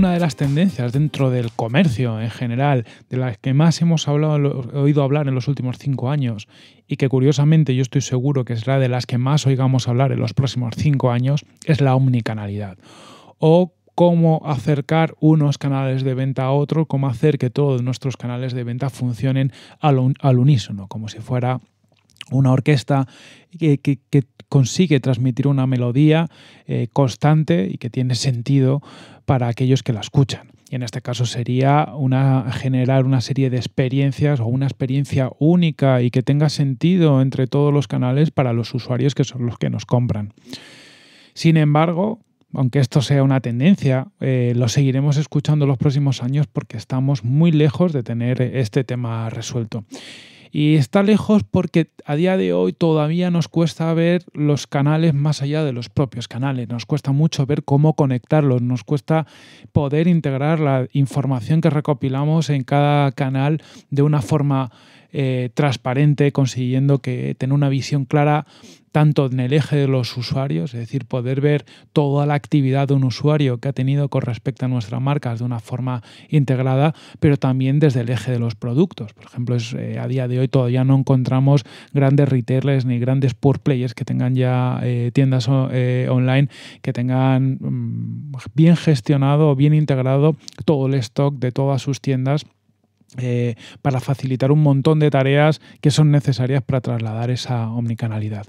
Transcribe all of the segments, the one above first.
una de las tendencias dentro del comercio en general, de las que más hemos oído hablar en los últimos cinco años y que curiosamente yo estoy seguro que será de las que más oigamos hablar en los próximos cinco años, es la omnicanalidad. O cómo acercar unos canales de venta a otro, cómo hacer que todos nuestros canales de venta funcionen al, unísono, como si fuera una orquesta que, consigue transmitir una melodía eh, constante y que tiene sentido para aquellos que la escuchan. Y en este caso sería generar una serie de experiencias o una experiencia única y que tenga sentido entre todos los canales para los usuarios que son los que nos compran. Sin embargo, aunque esto sea una tendencia, eh, lo seguiremos escuchando los próximos años porque estamos muy lejos de tener este tema resuelto. Y está lejos porque a día de hoy todavía nos cuesta ver los canales más allá de los propios canales, nos cuesta mucho ver cómo conectarlos, nos cuesta poder integrar la información que recopilamos en cada canal de una forma eh, transparente, consiguiendo que tenga una visión clara tanto en el eje de los usuarios, es decir, poder ver toda la actividad de un usuario que ha tenido con respecto a nuestras marcas de una forma integrada, pero también desde el eje de los productos. Por ejemplo, es, eh, a día de hoy todavía no encontramos grandes retailers ni grandes poor players que tengan ya eh, tiendas online que tengan mm, bien gestionado o bien integrado todo el stock de todas sus tiendas eh, para facilitar un montón de tareas que son necesarias para trasladar esa omnicanalidad.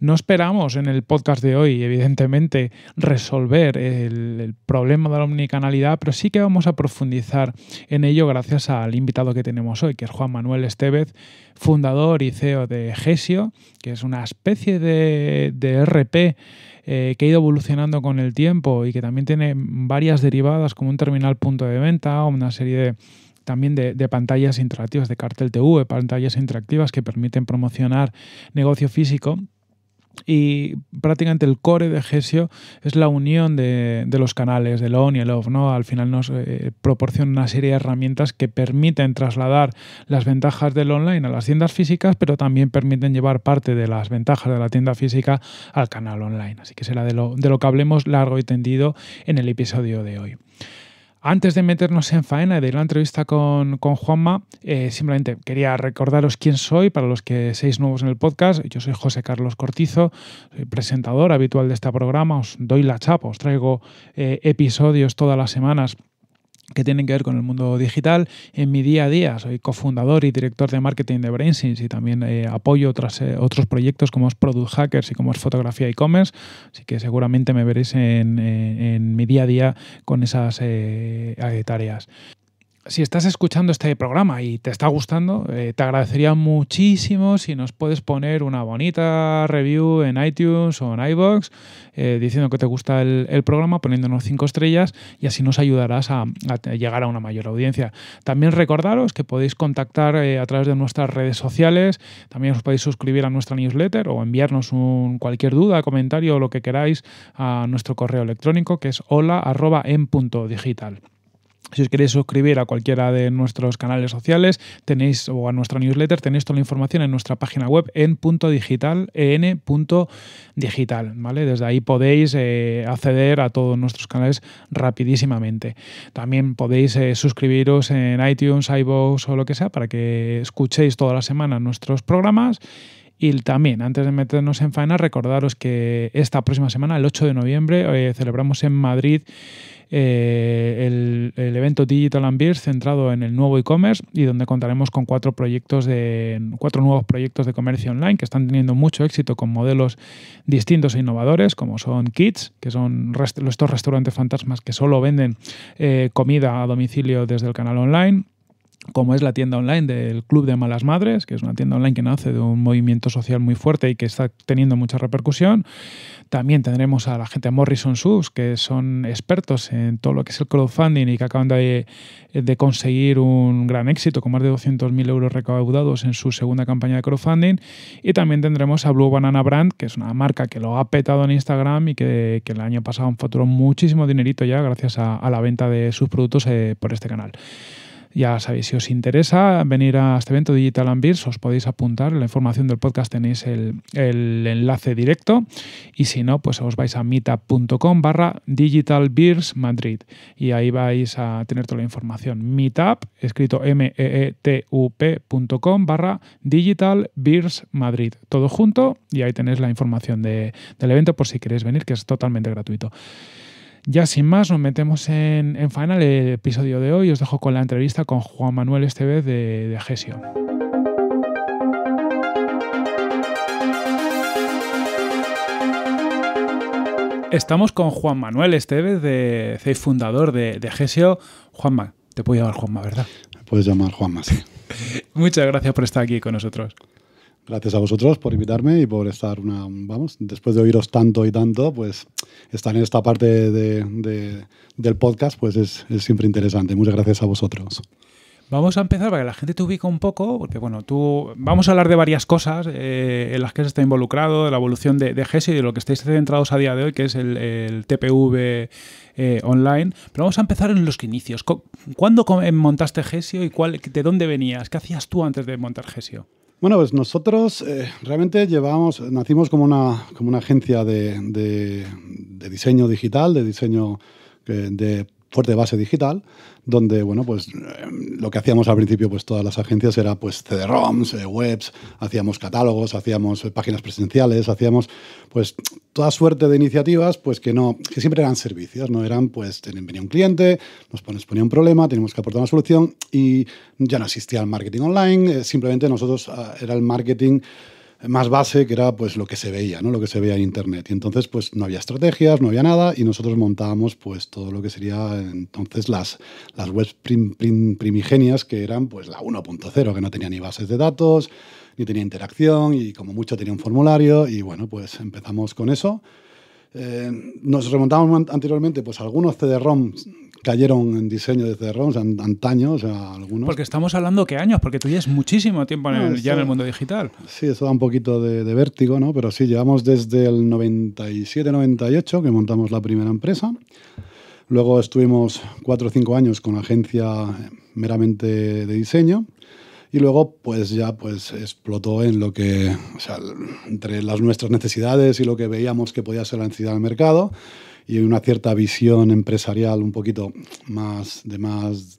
No esperamos en el podcast de hoy, evidentemente, resolver el, problema de la omnicanalidad, pero sí que vamos a profundizar en ello gracias al invitado que tenemos hoy, que es Juan Manuel Estevez, fundador y CEO de Gesio, que es una especie de, RP eh, que ha ido evolucionando con el tiempo y que también tiene varias derivadas como un terminal punto de venta, o una serie de también de, pantallas interactivas, de cartel TV, pantallas interactivas que permiten promocionar negocio físico. Y prácticamente el core de Gesio es la unión de, los canales, del on y el off. ¿no? Al final nos eh, proporciona una serie de herramientas que permiten trasladar las ventajas del online a las tiendas físicas, pero también permiten llevar parte de las ventajas de la tienda física al canal online. Así que será de lo que hablemos largo y tendido en el episodio de hoy. Antes de meternos en faena y de la entrevista con, Juanma, eh, simplemente quería recordaros quién soy para los que seáis nuevos en el podcast. Yo soy José Carlos Cortizo, soy presentador habitual de este programa, os doy la chapa, os traigo eh, episodios todas las semanas que tienen que ver con el mundo digital en mi día a día. Soy cofundador y director de marketing de Brainsins y también eh, apoyo eh, otros proyectos como es Product Hackers y como es Fotografía e e-commerce. Así que seguramente me veréis en, eh, mi día a día con esas tareas si estás escuchando este programa y te está gustando, eh, te agradecería muchísimo si nos puedes poner una bonita review en iTunes o en iBox eh, diciendo que te gusta el, programa, poniéndonos cinco estrellas y así nos ayudarás a, llegar a una mayor audiencia. También recordaros que podéis contactar eh, a través de nuestras redes sociales, también os podéis suscribir a nuestra newsletter o enviarnos cualquier duda, comentario o lo que queráis a nuestro correo electrónico que es hola en punto digital. Si os queréis suscribir a cualquiera de nuestros canales sociales tenéis o a nuestra newsletter, tenéis toda la información en nuestra página web en punto punto digital, ¿vale? Desde ahí podéis eh, acceder a todos nuestros canales rapidísimamente. También podéis eh, suscribiros en iTunes, iVoox o lo que sea para que escuchéis toda la semana nuestros programas. Y también, antes de meternos en faena, recordaros que esta próxima semana, el 8 de noviembre, eh, celebramos en Madrid eh, el, evento Digital and centrado en el nuevo e-commerce y donde contaremos con cuatro proyectos de cuatro nuevos proyectos de comercio online que están teniendo mucho éxito con modelos distintos e innovadores, como son Kids, que son estos restaurantes fantasmas que solo venden eh, comida a domicilio desde el canal online como es la tienda online del Club de Malas Madres, que es una tienda online que nace de un movimiento social muy fuerte y que está teniendo mucha repercusión. También tendremos a la gente de Morrison Subs, que son expertos en todo lo que es el crowdfunding y que acaban de, conseguir un gran éxito con más de 200.000 euros recaudados en su segunda campaña de crowdfunding. Y también tendremos a Blue Banana Brand, que es una marca que lo ha petado en Instagram y que, el año pasado facturó muchísimo dinerito ya gracias a, la venta de sus productos eh, por este canal. Ya sabéis, si os interesa venir a este evento Digital and Beers, os podéis apuntar. En la información del podcast tenéis el, enlace directo. Y si no, pues os vais a meetup.com barra Digital Beers Madrid. Y ahí vais a tener toda la información. Meetup, escrito m-e-e-t-u-p.com barra Digital Beers Madrid. Todo junto y ahí tenéis la información del evento por si queréis venir, que es totalmente gratuito. Ya sin más, nos metemos en, final el episodio de hoy. Os dejo con la entrevista con Juan Manuel Estevez de, de Estamos con Juan Manuel Estevez, de, de fundador de, de, Juanma, te puedo llamar Juanma, ¿verdad? Me puedes llamar Juanma, sí. Muchas gracias por estar aquí con nosotros. Gracias a vosotros por invitarme y por estar una, vamos, después de oíros tanto y tanto, pues estar en esta parte del podcast, pues es, siempre interesante. Muchas gracias a vosotros. Vamos a empezar para que la gente te ubique un poco, porque bueno, tú vamos a hablar de varias cosas eh, en las que se está involucrado, de la evolución de, GESIO y de lo que estáis centrados a día de hoy, que es el, TPV eh, online. Pero vamos a empezar en los inicios. ¿Cuándo montaste GESIO y cuál, de dónde venías? ¿Qué hacías tú antes de montar GESIO? Bueno, pues nosotros eh, realmente llevamos, nacimos como una, como una agencia de, de, de diseño digital, de diseño eh, de fuerte base digital, donde, bueno, pues eh, lo que hacíamos al principio, pues todas las agencias era pues CD-ROMs, eh, webs, hacíamos catálogos, hacíamos eh, páginas presenciales, hacíamos pues toda suerte de iniciativas, pues que no, que siempre eran servicios, no eran pues, venía un cliente, nos ponía un problema, teníamos que aportar una solución y ya no existía el marketing online, simplemente nosotros ah, era el marketing más base, que era pues lo que se veía, ¿no? Lo que se veía en internet. Y entonces, pues no había estrategias, no había nada, y nosotros montábamos pues todo lo que sería entonces las, las webs primigenias, que eran pues la 1.0, que no tenía ni bases de datos, ni tenía interacción, y como mucho tenía un formulario, y bueno, pues empezamos con eso. Eh, nos remontamos anteriormente pues, algunos CD-ROMs cayeron en diseño de sea, antaño, o sea, algunos. Porque estamos hablando que años, porque tú es muchísimo tiempo ya en el mundo digital. Sí, eso da un poquito de, vértigo, ¿no? Pero sí, llevamos desde el 97-98 que montamos la primera empresa. Luego estuvimos cuatro o cinco años con agencia eh, meramente de diseño y luego pues ya pues explotó en lo que, o sea, entre las nuestras necesidades y lo que veíamos que podía ser la necesidad del mercado, y una cierta visión empresarial un poquito más de más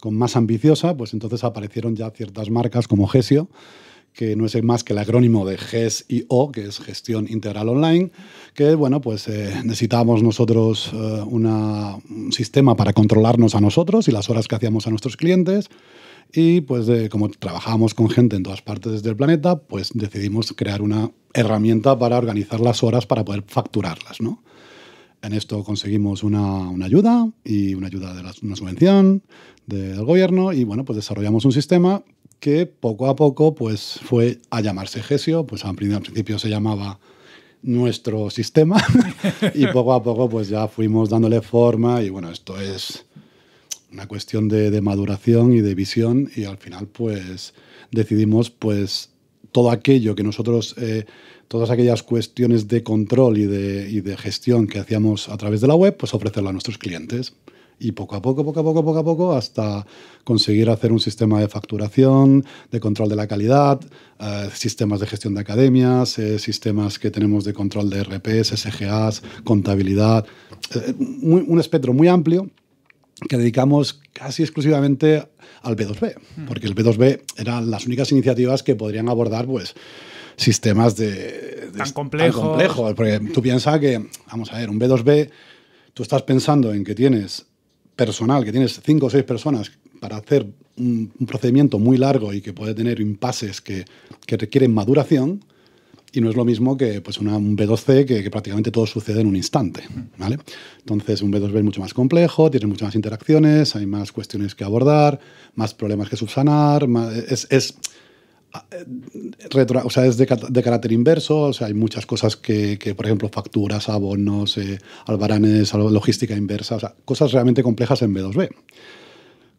con más ambiciosa, pues entonces aparecieron ya ciertas marcas como Gesio, que no es más que el acrónimo de GESIO, que es Gestión Integral Online, que bueno, pues eh, necesitábamos nosotros eh, un sistema para controlarnos a nosotros y las horas que hacíamos a nuestros clientes. Y pues eh, como trabajábamos con gente en todas partes del planeta, pues decidimos crear una herramienta para organizar las horas para poder facturarlas, ¿no? En esto conseguimos una, ayuda y una ayuda de una subvención del gobierno y bueno, pues desarrollamos un sistema que poco a poco pues fue a llamarse GESIO, pues al principio se llamaba nuestro sistema y poco a poco pues ya fuimos dándole forma y bueno, esto es una cuestión de, maduración y de visión y al final pues decidimos pues todo aquello que nosotros eh, todas aquellas cuestiones de control y de, gestión que hacíamos a través de la web, pues ofrecerla a nuestros clientes y poco a poco, poco a poco, poco a poco, hasta conseguir hacer un sistema de facturación, de control de la calidad, eh, sistemas de gestión de academias, eh, sistemas que tenemos de control de RPs, SGAs, contabilidad, eh, un espectro muy amplio que dedicamos casi exclusivamente al B2B, hmm. porque el B2B eran las únicas iniciativas que podrían abordar, pues, sistemas de, tan complejos. Complejo, porque tú piensas que, vamos a ver, un B2B, tú estás pensando en que tienes personal, que tienes cinco o seis personas para hacer un, procedimiento muy largo y que puede tener impases que, que, requieren maduración. Y no es lo mismo que pues, un B2C que, prácticamente todo sucede en un instante. ¿vale? Entonces, un B2B es mucho más complejo, tiene muchas más interacciones, hay más cuestiones que abordar, más problemas que subsanar. es, es eh, es de, carácter inverso, sea, hay muchas cosas que, por ejemplo, facturas, abonos, eh, albaranes, logística inversa, cosas realmente complejas en B2B.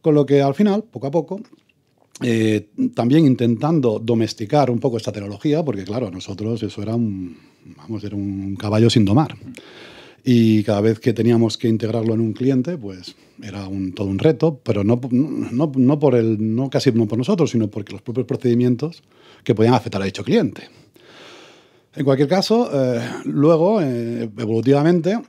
Con lo que al final, poco a poco, eh, también intentando domesticar un poco esta tecnología, porque claro, nosotros eso era un, vamos, era un caballo sin domar y cada vez que teníamos que integrarlo en un cliente, pues era todo un reto, pero no, no, por el, no casi no por nosotros, sino porque los propios procedimientos que podían afectar a dicho cliente. En cualquier caso, eh, luego, eh, evolutivamente,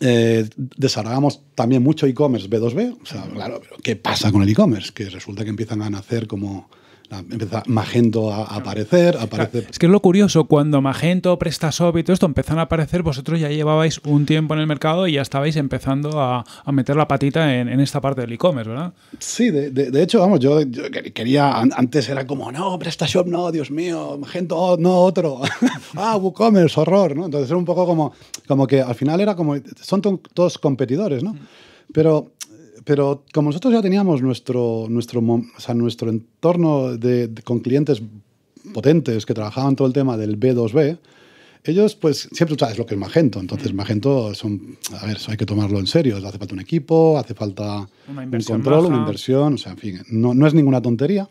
eh, desarrollamos también mucho e-commerce B2B. O sea, claro, ¿qué pasa con el e-commerce? Que resulta que empiezan a nacer como Empieza Magento a aparecer, es que es lo curioso, cuando Magento, PrestaShop y todo esto empezaron a aparecer, vosotros ya llevabais un tiempo en el mercado y ya estabais empezando a, meter la patita en, esta parte del e-commerce, ¿verdad? Sí, de, hecho, vamos, yo, quería, antes era como, no, PrestaShop no, Dios mío, Magento oh, no, otro, ah, WooCommerce, horror, ¿no? Entonces era un poco como, como que al final era como, son todos competidores, ¿no? Mm. Pero pero como nosotros ya teníamos nuestro, nuestro, nuestro entorno de, con clientes potentes que trabajaban todo el tema del B2B, ellos, pues, siempre sabes lo que es Magento. Entonces, Magento son, a ver, hay que tomarlo en serio. Hace falta un equipo, hace falta un control, una inversión. O sea, en fin, no, no, es ninguna tontería.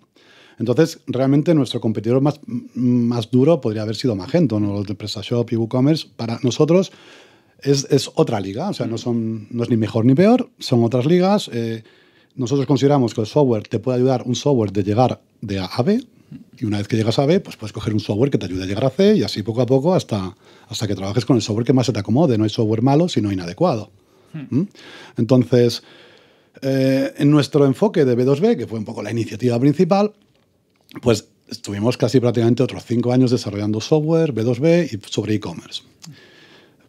Entonces, realmente nuestro competidor más, más duro podría haber sido Magento, no los de PrestaShop y WooCommerce. Para nosotros, es, otra liga, o sea, mm. no, es ni mejor ni peor, son otras ligas. Eh, nosotros consideramos que el software te puede ayudar, un software de llegar de A a B, y una vez que llegas a B, pues puedes coger un software que te ayude a llegar a C y así poco a poco hasta, hasta que trabajes con el software que más se te acomode. No hay software malo, sino inadecuado. Hmm. ¿Mm? Entonces, eh, en nuestro enfoque de B2B, que fue un poco la iniciativa principal, pues estuvimos casi prácticamente otros cinco años desarrollando software B2B y sobre e-commerce.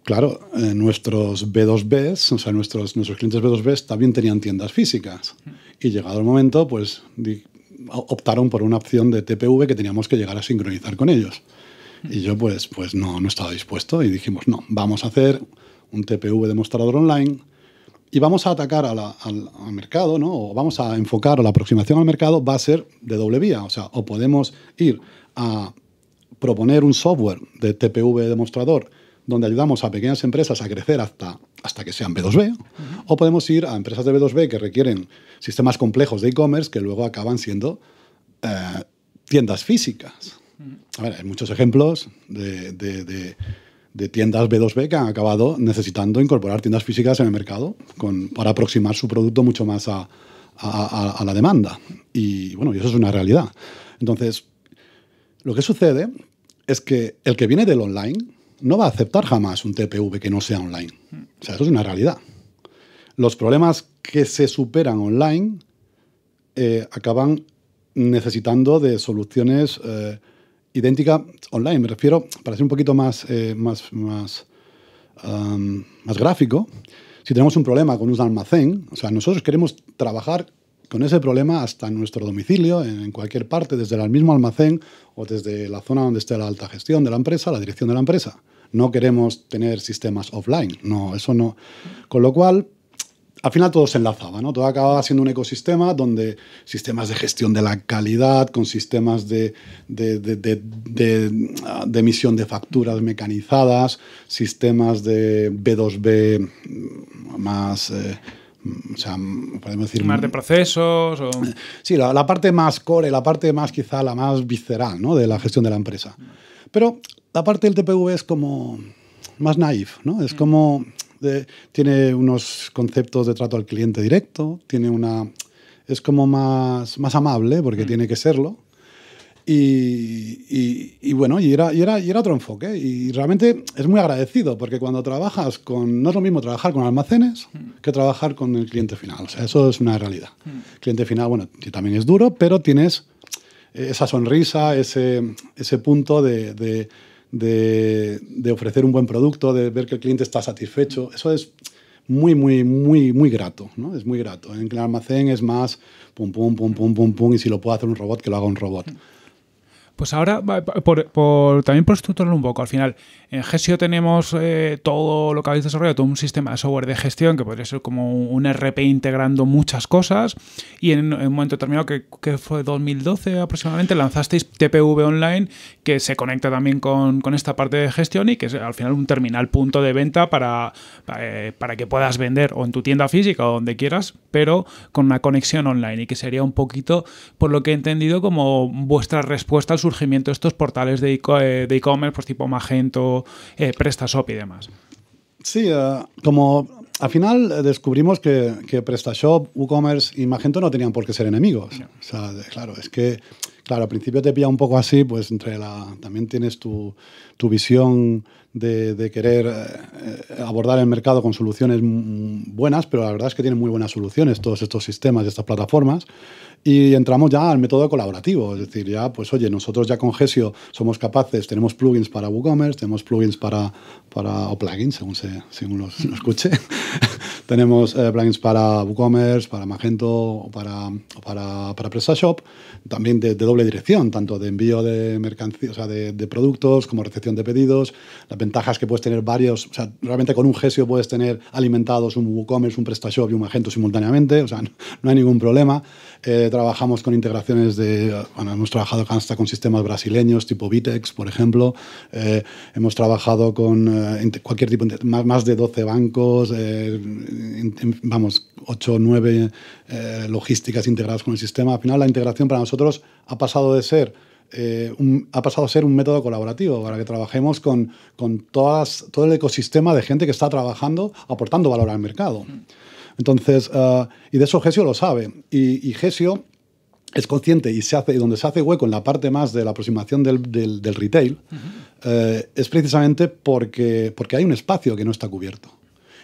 Claro, eh, nuestros b 2 o sea, nuestros, nuestros clientes b 2 b también tenían tiendas físicas. Y llegado el momento, pues optaron por una opción de TPV que teníamos que llegar a sincronizar con ellos. Y yo pues, pues no, no estaba dispuesto y dijimos, no, vamos a hacer un TPV demostrador online y vamos a atacar al, mercado, ¿no? o vamos a enfocar la aproximación al mercado, va a ser de doble vía. O sea, o podemos ir a proponer un software de TPV demostrador donde ayudamos a pequeñas empresas a crecer hasta, hasta que sean B2B, o podemos ir a empresas de B2B que requieren sistemas complejos de e-commerce que luego acaban siendo eh, tiendas físicas. A ver, hay muchos ejemplos de, tiendas B2B que han acabado necesitando incorporar tiendas físicas en el mercado para aproximar su producto mucho más a, a, la demanda. Y bueno, y eso es una realidad. Entonces, lo que sucede es que el que viene del online, no va a aceptar jamás un TPV que no sea online. O sea, eso es una realidad. Los problemas que se superan online eh, acaban necesitando de soluciones eh, idénticas online. Me refiero, para ser un poquito más, eh, más, más, más gráfico, si tenemos un problema con un almacén, o sea, nosotros queremos trabajar con ese problema hasta nuestro domicilio, en cualquier parte, desde el mismo almacén o desde la zona donde esté la alta gestión de la empresa, la dirección de la empresa. No queremos tener sistemas offline, no, eso no. Con lo cual, al final todo se enlazaba, ¿no? Todo acababa siendo un ecosistema donde sistemas de gestión de la calidad, con sistemas de, de, de, emisión de facturas mecanizadas, sistemas de B2B más... Eh, o sea, podemos decir... Más de procesos o... Sí, la, parte más core, la parte más quizá la más visceral ¿no? de la gestión de la empresa. Pero la parte del TPV es como más naif, ¿no? Es mm. como... tiene unos conceptos de trato al cliente directo, tiene una... Es como más, más amable, porque mm. tiene que serlo, y, bueno, y era, otro enfoque. Y realmente es muy agradecido, porque cuando trabajas con. No es lo mismo trabajar con almacenes hmm. que trabajar con el cliente final. O sea, eso es una realidad. El hmm. cliente final, bueno, también es duro, pero tienes esa sonrisa, ese, punto de, ofrecer un buen producto, de ver que el cliente está satisfecho. Eso es muy, muy, muy, muy grato, ¿no? Es muy grato. En el almacén es más pum, pum, pum, pum, pum, pum, y si lo puede hacer un robot, que lo haga un robot. Hmm. Pues ahora, por, por, también por estructurar un poco, al final, en Gesio tenemos eh, todo lo que habéis desarrollado, todo un sistema de software de gestión que podría ser como un RP integrando muchas cosas. Y en, un momento determinado, que, fue 2012 aproximadamente, lanzasteis TPV Online que se conecta también con, esta parte de gestión y que es al final un terminal punto de venta para, eh, para que puedas vender o en tu tienda física o donde quieras, pero con una conexión online y que sería un poquito, por lo que he entendido, como vuestra respuesta al surgimiento de estos portales de eh, e-commerce, pues tipo Magento, eh, PrestaShop y demás. Sí, eh, como al final descubrimos que, PrestaShop, WooCommerce y Magento no tenían por qué ser enemigos. claro, es que, claro, al principio te pilla un poco así, pues entre la. También tienes tu, visión de, querer eh, abordar el mercado con soluciones buenas, pero la verdad es que tienen muy buenas soluciones todos estos sistemas y estas plataformas. Y entramos ya al método colaborativo, es decir, ya, pues oye, nosotros ya con Gesio somos capaces, tenemos plugins para WooCommerce, tenemos plugins para, para o plugins, según, se, según lo escuche, tenemos eh, plugins para WooCommerce, para Magento o para, para, PrestaShop, también de, doble dirección, tanto de envío de mercancías, o sea, de, de, productos como recepción de pedidos, las ventajas que puedes tener varios, o sea, realmente con un Gesio puedes tener alimentados un WooCommerce, un PrestaShop y un Magento simultáneamente, o sea, no, no hay ningún problema. Eh, trabajamos con integraciones de, bueno, hemos trabajado hasta con sistemas brasileños tipo Vitex, por ejemplo, eh, hemos trabajado con eh, cualquier tipo, más, de 12 bancos, eh, vamos, 8 o 9 logísticas integradas con el sistema. Al final la integración para nosotros ha pasado de ser... un, ha pasado a ser un método colaborativo para que trabajemos con, con todas, todo el ecosistema de gente que está trabajando, aportando valor al mercado. Entonces, ah, y de eso Gesio lo sabe. Y, Gesio es consciente y, se hace, donde se hace hueco en la parte más de la aproximación del, retail eh, es precisamente porque, porque hay un espacio que no está cubierto.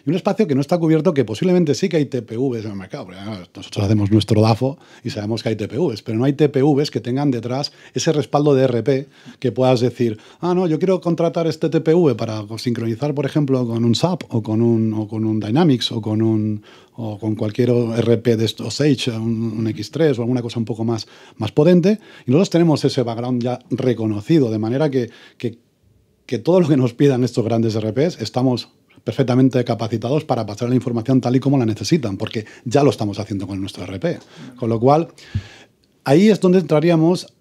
Y un espacio que no está cubierto, que posiblemente sí que hay TPVs en el mercado. nosotros hacemos nuestro DAFO y sabemos que hay TPVs, pero no hay TPVs que tengan detrás ese respaldo de RP que puedas decir, ah, no, yo quiero contratar este TPV para sincronizar, por ejemplo, con un SAP o con un, o con un Dynamics o con un con cualquier RP de estos Sage, un, X3 o alguna cosa un poco más, más potente. Y nosotros tenemos ese background ya reconocido, de manera que, que, que todo lo que nos pidan estos grandes RPs estamos perfectamente capacitados para pasar la información tal y como la necesitan, porque ya lo estamos haciendo con nuestro RP. Con lo cual, ahí es donde entraríamos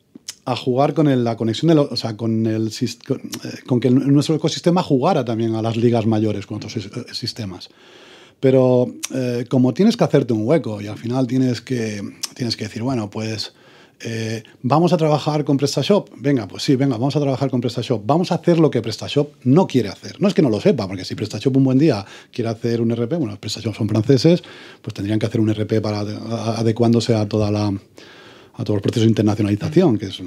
a jugar con la conexión, de o sea, con, el, eh, con, que nuestro ecosistema jugara también a las ligas mayores con otros eh, sistemas. Pero eh, como tienes que hacerte un hueco y al final tienes que, tienes que decir, bueno, pues eh, vamos a trabajar con PrestaShop. Venga, pues sí, venga, vamos a trabajar con PrestaShop. Vamos a hacer lo que PrestaShop no quiere hacer. No es que no lo sepa, porque si PrestaShop un buen día quiere hacer un RP, bueno, PrestaShop son franceses, pues tendrían que hacer un RP para adecuándose a toda la a todo el proceso de internacionalización, que, es,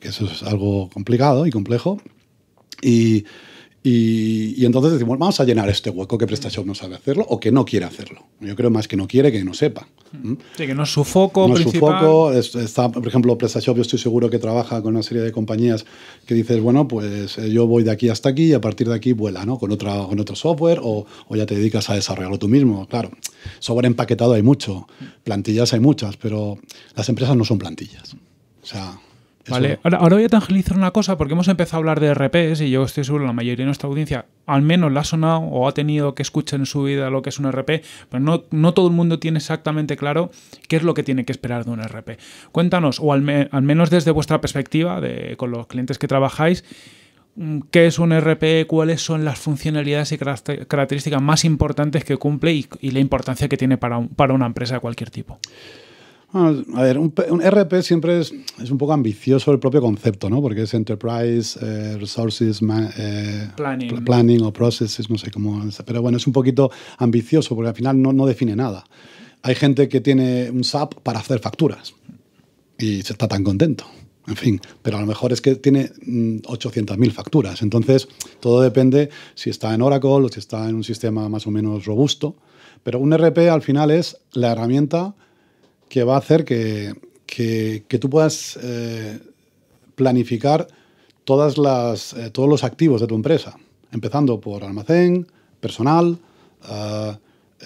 que eso es algo complicado y complejo. Y, y, entonces decimos, vamos a llenar este hueco que PrestaShop no sabe hacerlo o que no quiere hacerlo. Yo creo más que no quiere que no sepa. Sí, que no es su foco. No es su foco. está, por ejemplo, PrestaShop, yo estoy seguro que trabaja con una serie de compañías que dices, bueno, pues eh, yo voy de aquí hasta aquí y a partir de aquí vuela, ¿no? Con, otra, con otro software o, o ya te dedicas a desarrollarlo tú mismo. Claro, software empaquetado hay mucho, plantillas hay muchas, pero las empresas no son plantillas. O sea, ahora, voy a tranquilizar una cosa porque hemos empezado a hablar de RPs y yo estoy seguro que la mayoría de nuestra audiencia al menos la ha sonado o ha tenido que escuchar en su vida lo que es un RP, pero no, todo el mundo tiene exactamente claro qué es lo que tiene que esperar de un RP. Cuéntanos, o al, menos desde vuestra perspectiva, de, con los clientes que trabajáis, mm, qué es un RP, cuáles son las funcionalidades y características más importantes que cumple y, la importancia que tiene para una empresa de cualquier tipo. A ver, un, RP siempre es, un poco ambicioso el propio concepto, ¿no? Porque es Enterprise, eh, Resources, eh, planning. o Processes, no sé cómo. Pero bueno, es un poquito ambicioso porque al final no, no define nada. Hay gente que tiene un SAP para hacer facturas y se está tan contento. En fin, pero a lo mejor es que tiene 800.000 mm, facturas. Entonces, todo depende si está en Oracle o si está en un sistema más o menos robusto. Pero un RP al final es la herramienta que va a hacer que, tú puedas eh, planificar todas las, eh, todos los activos de tu empresa, empezando por almacén, personal, ah,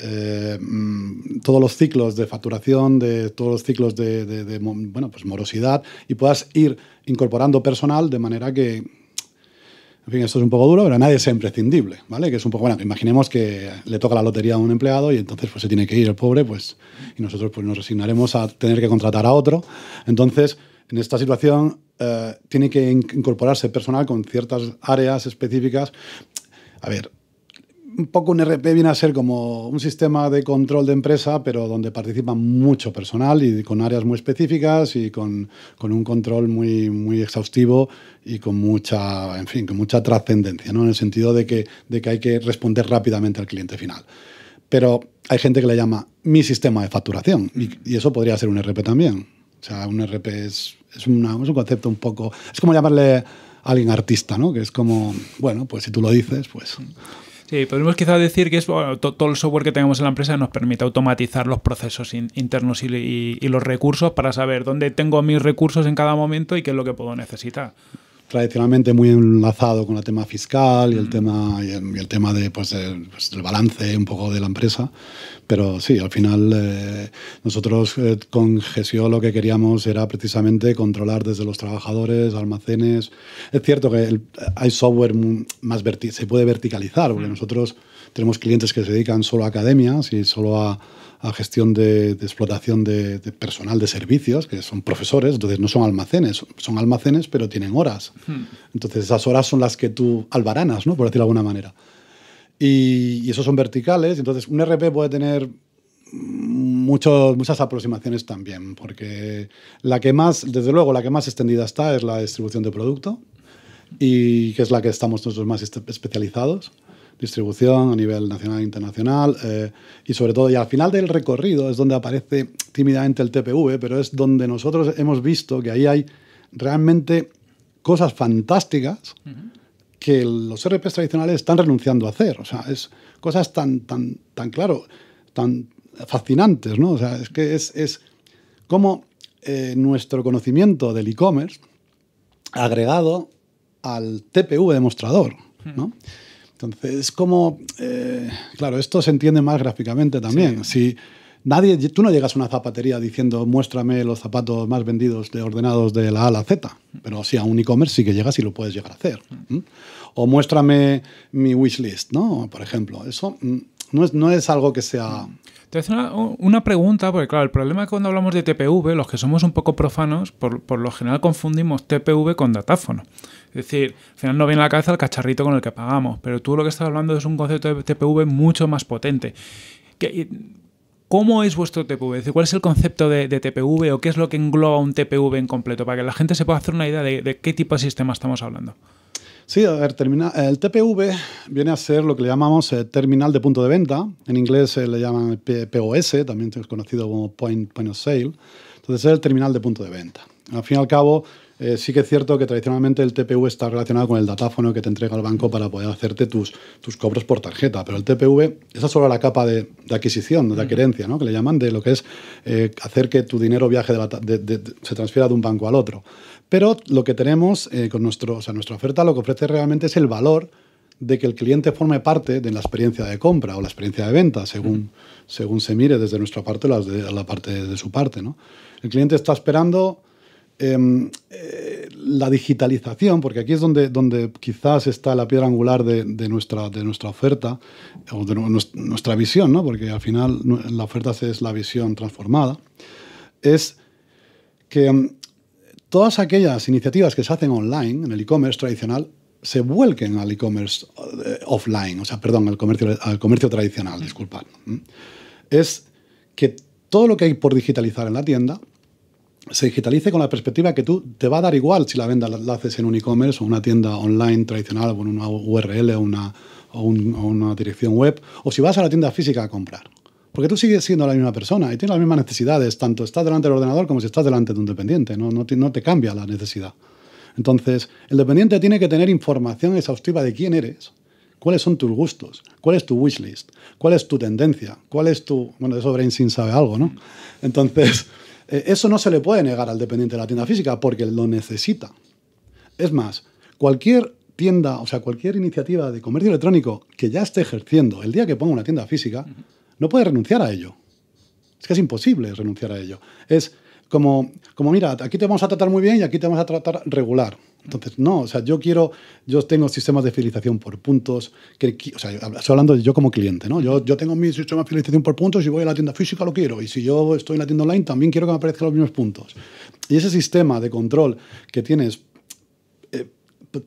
eh, mm, todos los ciclos de facturación, de todos los ciclos de, de bueno, pues morosidad, y puedas ir incorporando personal de manera que, en fin, esto es un poco duro, pero nadie es imprescindible, ¿vale? Que es un poco, imaginemos que le toca la lotería a un empleado y entonces pues se tiene que ir el pobre, pues, y nosotros pues nos resignaremos a tener que contratar a otro. Entonces, en esta situación eh, tiene que incorporarse personal con ciertas áreas específicas. A ver, un poco un RP viene a ser como un sistema de control de empresa, pero donde participa mucho personal y con áreas muy específicas y con, un control muy, muy exhaustivo y con mucha, en fin, con mucha trascendencia, ¿no? en el sentido de que, de que hay que responder rápidamente al cliente final. Pero hay gente que le llama mi sistema de facturación y, eso podría ser un RP también. O sea, un RP es, es, un concepto un poco... Es como llamarle a alguien artista, ¿no? Que es como, bueno, pues si tú lo dices, pues... Sí, podemos quizás decir que es todo el software que tenemos en la empresa nos permite automatizar los procesos internos y, los recursos para saber dónde tengo mis recursos en cada momento y qué es lo que puedo necesitar tradicionalmente muy enlazado con el tema fiscal y el mm. tema, y el, tema de, pues, pues el, balance un poco de la empresa. Pero sí, al final eh, nosotros eh, con Gesio lo que queríamos era precisamente controlar desde los trabajadores, almacenes. Es cierto que hay software más se puede verticalizar, porque mm. nosotros tenemos clientes que se dedican solo a academias y solo a a gestión de, explotación de, personal de servicios, que son profesores, entonces no son almacenes, son almacenes pero tienen horas. Hmm. Entonces esas horas son las que tú albaranas, ¿no? por decirlo de alguna manera. Y, esos son verticales, entonces un RP puede tener muchas aproximaciones también, porque la que más, desde luego, la que más extendida está es la distribución de producto y que es la que estamos nosotros más especializados distribución a nivel nacional e internacional. Eh, y sobre todo, y al final del recorrido es donde aparece tímidamente el TPV, pero es donde nosotros hemos visto que ahí hay realmente cosas fantásticas que los RPs tradicionales están renunciando a hacer. O sea, es cosas tan, tan, tan claro, tan fascinantes, ¿no? O sea, es que es, como eh, nuestro conocimiento del e-commerce agregado al TPV demostrador, ¿no? Entonces, como, eh, claro, esto se entiende más gráficamente también. Si nadie, tú no llegas a una zapatería diciendo muéstrame los zapatos más vendidos de ordenados de la A a la Z, pero sí a un e-commerce sí que llegas y lo puedes llegar a hacer. O muéstrame mi wishlist, ¿no? Por ejemplo, eso mm, no es, no es algo que sea... Te voy una, pregunta, porque claro, el problema es que cuando hablamos de TPV, los que somos un poco profanos, por, por lo general confundimos TPV con datáfono. Es decir, al final no viene a la cabeza el cacharrito con el que pagamos, pero tú lo que estás hablando es un concepto de TPV mucho más potente. ¿Cómo es vuestro TPV? decir, ¿Cuál es el concepto de, TPV o qué es lo que engloba un TPV en completo? Para que la gente se pueda hacer una idea de, qué tipo de sistema estamos hablando. Sí, a ver, el TPV viene a ser lo que le llamamos eh, terminal de punto de venta. En inglés le llaman eh, POS, también es conocido como point of Sale. Entonces es el terminal de punto de venta. Al fin y al cabo, eh, sí que es cierto que tradicionalmente el TPV está relacionado con el datáfono que te entrega el banco para poder hacerte tus, tus cobros por tarjeta, pero el TPV, esa es solo la capa de, adquisición, de la ¿no? que le llaman, de lo que es eh, hacer que tu dinero viaje, de, se transfiera de un banco al otro. Pero lo que tenemos eh, con nuestro, o sea, nuestra oferta, lo que ofrece realmente es el valor de que el cliente forme parte de la experiencia de compra o la experiencia de venta, según, según se mire desde nuestra parte o la, parte de su parte. ¿no? El cliente está esperando Em, eh, la digitalización, porque aquí es donde, donde quizás está la piedra angular de, nuestra, de nuestra oferta de nuestra visión, ¿no? porque al final la oferta es la visión transformada, es que em, todas aquellas iniciativas que se hacen online, en el e-commerce tradicional, se vuelquen al e-commerce eh, offline, o sea, perdón, al comercio, al comercio tradicional, disculpad. Es que todo lo que hay por digitalizar en la tienda se digitalice con la perspectiva que tú te va a dar igual si la venda la, haces en un e-commerce o una tienda online tradicional, con una URL o una, dirección web, o si vas a la tienda física a comprar. Porque tú sigues siendo la misma persona y tienes las mismas necesidades, tanto estás delante del ordenador como si estás delante de un dependiente, no, te, cambia la necesidad. Entonces, el dependiente tiene que tener información exhaustiva de quién eres, cuáles son tus gustos, cuál es tu wishlist, cuál es tu tendencia, cuál es tu... Bueno, de eso Brain sabe algo, ¿no? Entonces, eh, eso no se le puede negar al dependiente de la tienda física porque lo necesita. Es más, cualquier tienda, o sea, cualquier iniciativa de comercio electrónico que ya esté ejerciendo el día que ponga una tienda física, no puede renunciar a ello. Es que es imposible renunciar a ello. Es como, como, mira, aquí te vamos a tratar muy bien y aquí te vamos a tratar regular. Entonces, no, o sea, yo quiero, yo tengo sistemas de fidelización por puntos, que, o sea, estoy hablando de yo como cliente, ¿no? Yo, yo tengo mi sistema de fidelización por puntos, y voy a la tienda física lo quiero, y si yo estoy en la tienda online también quiero que me aparezcan los mismos puntos. Y ese sistema de control que tienes eh,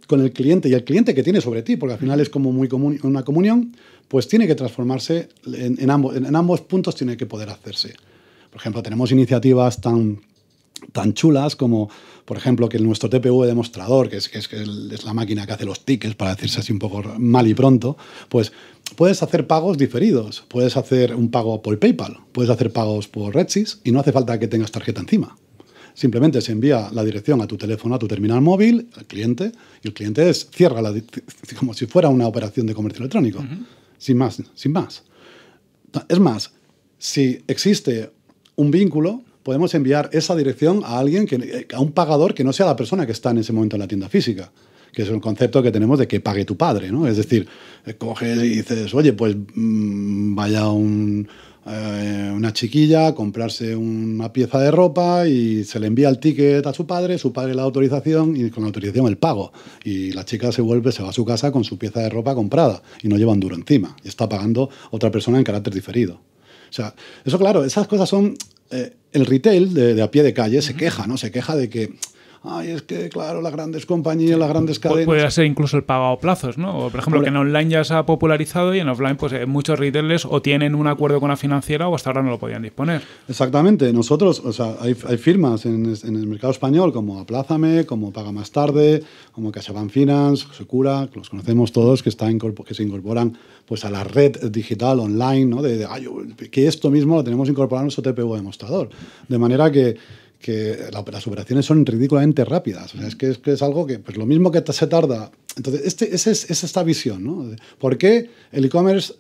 con el cliente y el cliente que tiene sobre ti, porque al final es como muy común, una comunión, pues tiene que transformarse en, ambos, en ambos puntos tiene que poder hacerse. Por ejemplo, tenemos iniciativas tan tan chulas como, por ejemplo, que nuestro TPV demostrador, que es, que es, que es la máquina que hace los tickets, para decirse así un poco mal y pronto, pues puedes hacer pagos diferidos. Puedes hacer un pago por PayPal, puedes hacer pagos por Redsys y no hace falta que tengas tarjeta encima. Simplemente se envía la dirección a tu teléfono, a tu terminal móvil, al cliente, y el cliente es, cierra como si fuera una operación de comercio electrónico. Sin más, sin más. Es más, si existe un vínculo, podemos enviar esa dirección a alguien, que, eh, a un pagador que no sea la persona que está en ese momento en la tienda física que es un concepto que tenemos de que pague tu padre, ¿no? Es decir, eh, coges y dices, oye, pues mm, vaya eh, una chiquilla a comprarse una pieza de ropa y se le envía el ticket a su padre, su padre la autorización y con la autorización el pago. Y la chica se vuelve, se va a su casa con su pieza de ropa comprada y no lleva un duro encima. Y está pagando otra persona en carácter diferido. O sea, eso claro, esas cosas son eh, el retail de, a pie de calle se queja, ¿no? Se queja de que ay, es que, claro, las grandes compañías, las grandes cadenas. Puede ser incluso el pago a plazos, ¿no? O, por ejemplo, que en online ya se ha popularizado y en offline, pues eh, muchos retailers o tienen un acuerdo con la financiera o hasta ahora no lo podían disponer. Exactamente. Nosotros, o sea, hay, firmas en, el mercado español como Aplázame, como Paga Más Tarde, como CaixaBank Finance, Secura, que los conocemos todos, que, está que se incorporan pues a la red digital online, ¿no? De, ay, que esto mismo lo tenemos incorporado en nuestro TPU demostrador. De manera que que las operaciones son ridículamente rápidas. O sea, es que es, que es algo que, pues lo mismo que se tarda. Entonces, este, es, esta visión, ¿no? ¿Por qué el e-commerce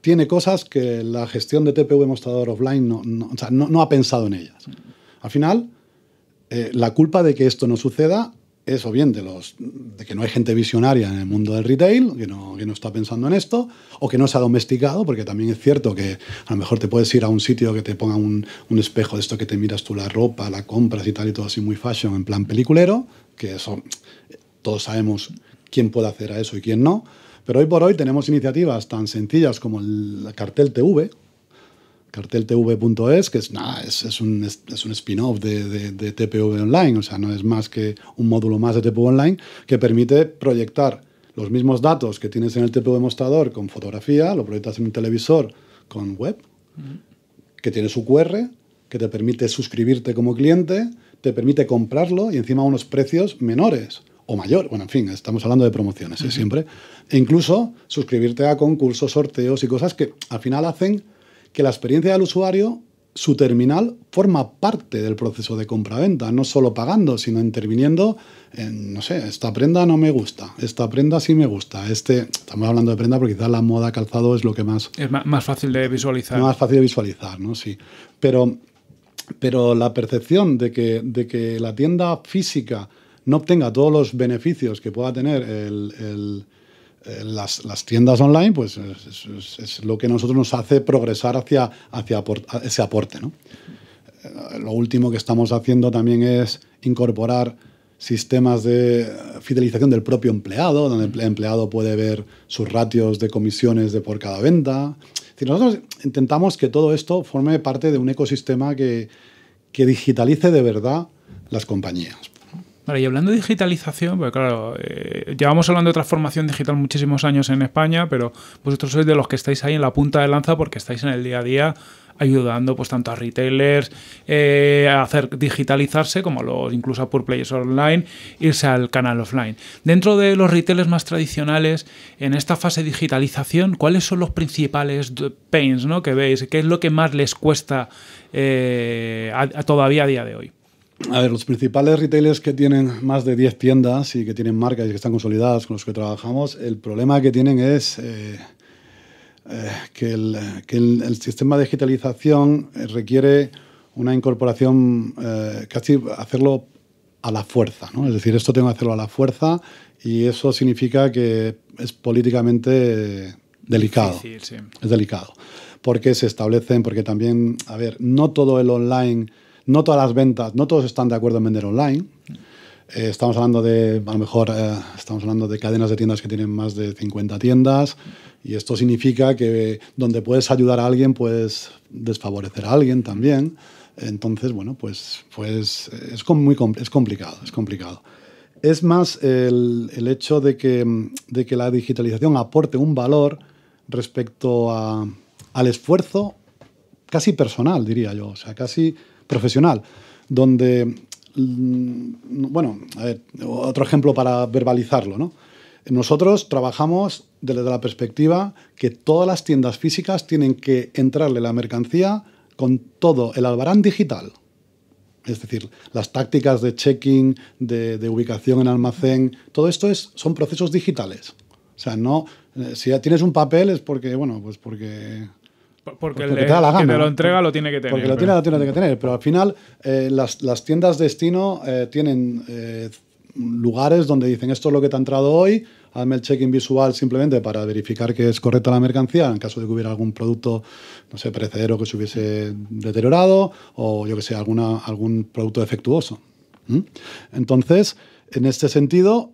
tiene cosas que la gestión de TPV mostrador offline no, no, no, ha pensado en ellas? Al final, eh, la culpa de que esto no suceda eso bien de, los, de que no hay gente visionaria en el mundo del retail, que no, que no está pensando en esto, o que no se ha domesticado, porque también es cierto que a lo mejor te puedes ir a un sitio que te ponga un, un espejo de esto que te miras tú la ropa, la compras y tal y todo así muy fashion, en plan peliculero, que eso todos sabemos quién puede hacer a eso y quién no, pero hoy por hoy tenemos iniciativas tan sencillas como el cartel TV, Cartel TV.es, que es, es, es, un, spin-off de, TPV Online, o sea, no es más que un módulo más de TPV Online que permite proyectar los mismos datos que tienes en el TPV mostrador con fotografía, lo proyectas en un televisor con web, que tiene su QR, que te permite suscribirte como cliente, te permite comprarlo y encima unos precios menores o mayor. Bueno, en fin, estamos hablando de promociones ¿eh? siempre. E incluso suscribirte a concursos, sorteos y cosas que al final hacen que la experiencia del usuario, su terminal, forma parte del proceso de compra-venta, no solo pagando, sino interviniendo en, no sé, esta prenda no me gusta, esta prenda sí me gusta, este, estamos hablando de prenda porque quizás la moda calzado es lo que más... Es más fácil de visualizar. Más fácil de visualizar, ¿no? Sí. Pero, pero la percepción de que, de que la tienda física no obtenga todos los beneficios que pueda tener el eh, las, tiendas online, pues eh, es, lo que nosotros nos hace progresar hacia, hacia ese aporte. Eh, lo último que estamos haciendo también es incorporar sistemas de fidelización del propio empleado, donde el empleado puede ver sus ratios de comisiones de por cada venta. si nosotros intentamos que todo esto forme parte de un ecosistema que digitalice de verdad las compañías y hablando de digitalización, pues claro, eh, llevamos hablando de transformación digital muchísimos años en España, pero vosotros sois de los que estáis ahí en la punta de lanza porque estáis en el día a día ayudando pues tanto a retailers eh, a hacer digitalizarse como incluso a pur players online irse al canal offline dentro de los retailers más tradicionales en esta fase de digitalización cuáles son los principales pains que veis qué es lo que más les cuesta eh, todavía a día de hoy a ver, los principales retailers que tienen más de 10 tiendas y que tienen marcas y que están consolidadas con los que trabajamos, el problema que tienen es eh, eh, que, el, sistema de digitalización requiere una incorporación, eh, casi hacerlo a la fuerza, ¿no? Es decir, esto tengo que hacerlo a la fuerza y eso significa que es políticamente delicado. sí, sí. Es delicado. Porque se establecen, porque también, a ver, no todo el online no todas las ventas, no todos están de acuerdo en vender online. Eh, estamos hablando de, a lo mejor, eh, estamos hablando de cadenas de tiendas que tienen más de 50 tiendas y esto significa que donde puedes ayudar a alguien, puedes desfavorecer a alguien también. Entonces, bueno, pues, pues es, muy, es complicado, es complicado. Es más el, hecho de que, de que, la digitalización aporte un valor respecto al esfuerzo casi personal, diría yo. O sea, casi profesional, donde, mm, bueno, otro ejemplo para verbalizarlo, ¿no? Nosotros trabajamos desde la perspectiva que todas las tiendas físicas tienen que entrarle la mercancía con todo el albarán digital. Es decir, las tácticas de checking, de, ubicación en almacén, todo esto es, son procesos digitales. O sea, no, eh, si ya tienes un papel es porque, bueno, pues porque porque, pues el, te la lo entrega lo tiene que tener. Porque lo tiene, lo tiene que tener. Pero al final, eh, las, tiendas de destino eh, tienen eh, lugares donde dicen esto es lo que te ha entrado hoy, hazme el check-in visual simplemente para verificar que es correcta la mercancía en caso de que hubiera algún producto, no sé, perecedero que se hubiese deteriorado o yo que sé, alguna, algún producto defectuoso. Entonces, en este sentido,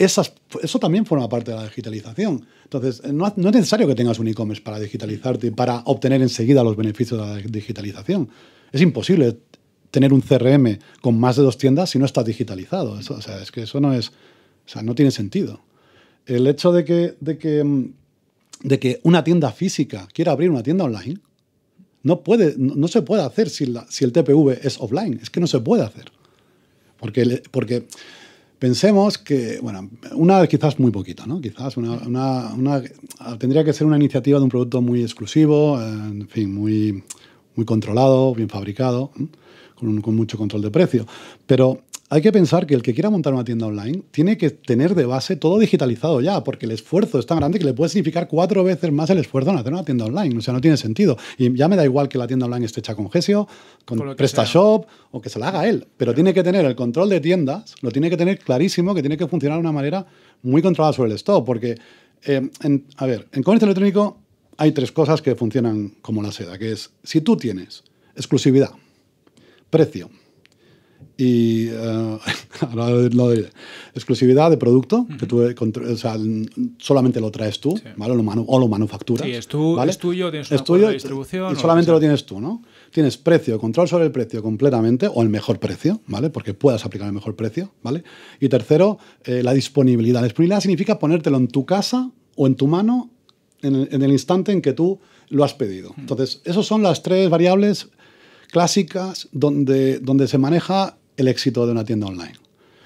eso también forma parte de la digitalización. Entonces, no, es necesario que tengas un e-commerce para digitalizarte y para obtener enseguida los beneficios de la digitalización. Es imposible tener un CRM con más de dos tiendas si no está digitalizado. Eso, o sea, es que eso no es. O sea, no tiene sentido. El hecho de que, de que, de que una tienda física quiera abrir una tienda online no, puede, se puede hacer si, la, si el TPV es offline. Es que no se puede hacer. Porque, porque Pensemos que, bueno, una quizás muy poquita, ¿no? Quizás tendría que ser una iniciativa de un producto muy exclusivo, eh, en fin, muy, muy controlado, bien fabricado, con, con mucho control de precio. Pero hay que pensar que el que quiera montar una tienda online tiene que tener de base todo digitalizado ya, porque el esfuerzo es tan grande que le puede significar cuatro veces más el esfuerzo en hacer una tienda online. O sea, no tiene sentido. Y ya me da igual que la tienda online esté hecha con Gesio, con, PrestaShop o que se la haga él. Pero tiene que tener el control de tiendas, lo tiene que tener clarísimo, que tiene que funcionar de una manera muy controlada sobre el stock. Porque, eh, a ver, en comercio electrónico hay tres cosas que funcionan como la seda, que es si tú tienes exclusividad, precio y eh, lo de exclusividad de producto, que tú solamente lo traes tú, ¿vale? o lo manufacturas. Sí, es, tuyo, tienes es distribución. Y solamente lo, tienes tú, ¿no? Tienes precio, control sobre el precio completamente, o el mejor precio, ¿vale? Porque puedas aplicar el mejor precio, ¿vale? Y tercero, eh, la disponibilidad. La disponibilidad significa ponértelo en tu casa o en tu mano en el, instante en que tú lo has pedido. Entonces, esas son las tres variables clásicas donde, donde se maneja el éxito de una tienda online.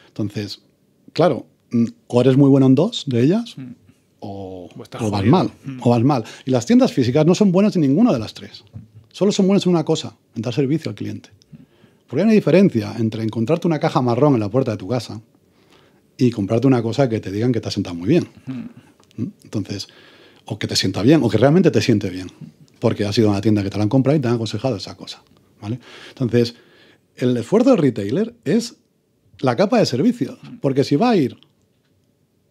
Entonces, claro, mm, o eres muy bueno en dos de ellas, mm. o, vas mal, mm. o mal. Y las tiendas físicas no son buenas en ninguna de las tres. Solo son buenas en una cosa, en dar servicio al cliente. Porque hay una diferencia entre encontrarte una caja marrón en la puerta de tu casa y comprarte una cosa que te digan que te ha sentado muy bien. Entonces, o que te sienta bien, o que realmente te siente bien. Porque ha sido una tienda que te la han comprado y te han aconsejado esa cosa. ¿vale? Entonces, el esfuerzo del retailer es la capa de servicio porque si va a ir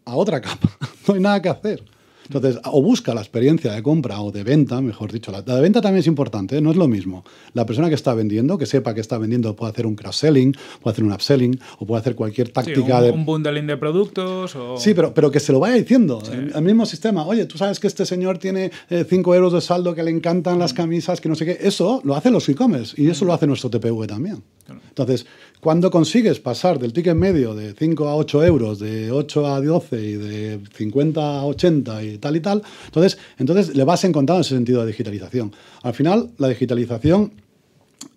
a otra capa, no hay nada que hacer. Entonces, o busca la experiencia de compra o de venta, mejor dicho. La, de venta también es importante, ¿eh? no es lo mismo. La persona que está vendiendo, que sepa que está vendiendo, puede hacer un cross-selling, puede hacer un upselling o puede hacer cualquier táctica de... un bundling de productos Sí, pero, pero que se lo vaya diciendo. El, mismo sistema. Oye, tú sabes que este señor tiene 5 eh, euros de saldo, que le encantan las mm. camisas, que no sé qué. Eso lo hacen los e-commerce y eso mm. lo hace nuestro TPV también. Entonces, cuando consigues pasar del ticket medio de 5 a 8 euros, de 8 a 12 y de 50 a 80 y tal y tal, entonces, entonces le vas encontrando ese sentido de digitalización. Al final, la digitalización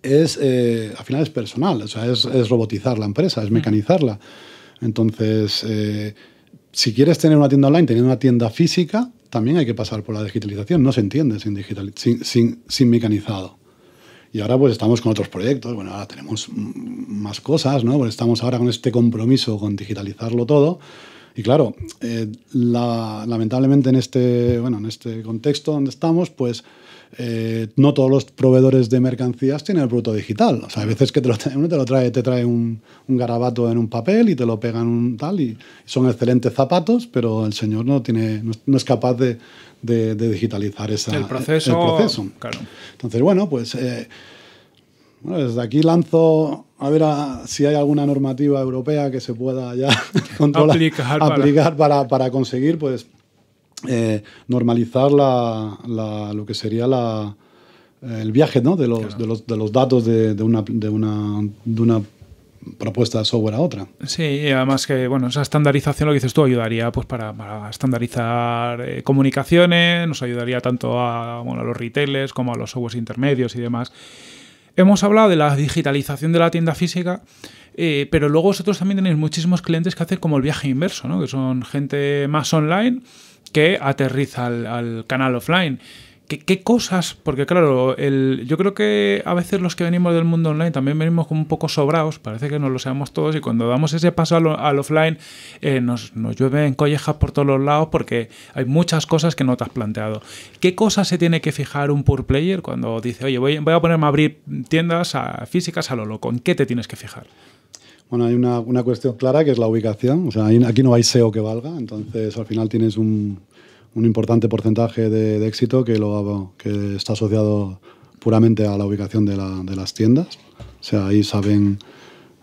es, eh, al final es personal, es, robotizar la empresa, es mm. mecanizarla. Entonces, eh, si quieres tener una tienda online, tener una tienda física, también hay que pasar por la digitalización. No se entiende sin, digital, sin mecanizado. Y ahora pues estamos con otros proyectos, bueno, ahora tenemos más cosas, ¿no? Pues estamos ahora con este compromiso con digitalizarlo todo y claro, eh, lamentablemente en este, bueno, en este contexto donde estamos, pues eh, no todos los proveedores de mercancías tienen el producto digital. O sea, hay veces que uno te lo trae, te trae un, garabato en un papel y te lo pegan un tal y son excelentes zapatos, pero el señor no, tiene, no, es capaz de, digitalizar esa, el proceso. Entonces, bueno, pues... Eh, bueno, desde aquí lanzo a ver si hay alguna normativa europea que se pueda ya aplicar, para... Para, conseguir pues eh, normalizar la, lo que sería la, el viaje ¿no? de, los, de, los, de, los, datos de, una, de, una, de una propuesta de software a otra. Sí, y además que bueno, esa estandarización, lo que dices tú, ayudaría pues para, estandarizar eh, comunicaciones, nos ayudaría tanto a, bueno, a los retailers como a los softwares intermedios y demás. Hemos hablado de la digitalización de la tienda física, eh, pero luego vosotros también tenéis muchísimos clientes que hacen como el viaje inverso, ¿no? que son gente más online que aterriza al canal offline. ¿Qué, cosas? Porque claro, yo creo que a veces los que venimos del mundo online también venimos como un poco sobrados, parece que no lo seamos todos y cuando damos ese paso al, offline eh, nos, nos llueven collejas por todos los lados porque hay muchas cosas que no te has planteado. ¿Qué cosas se tiene que fijar un poor player cuando dice, oye, voy, a ponerme a abrir tiendas físicas a lo loco? ¿En qué te tienes que fijar? Bueno, hay una, una cuestión clara que es la ubicación. O sea, aquí no hay SEO que valga, entonces al final tienes un, un importante porcentaje de, éxito que, lo, que está asociado puramente a la ubicación de, las tiendas. O sea, ahí saben,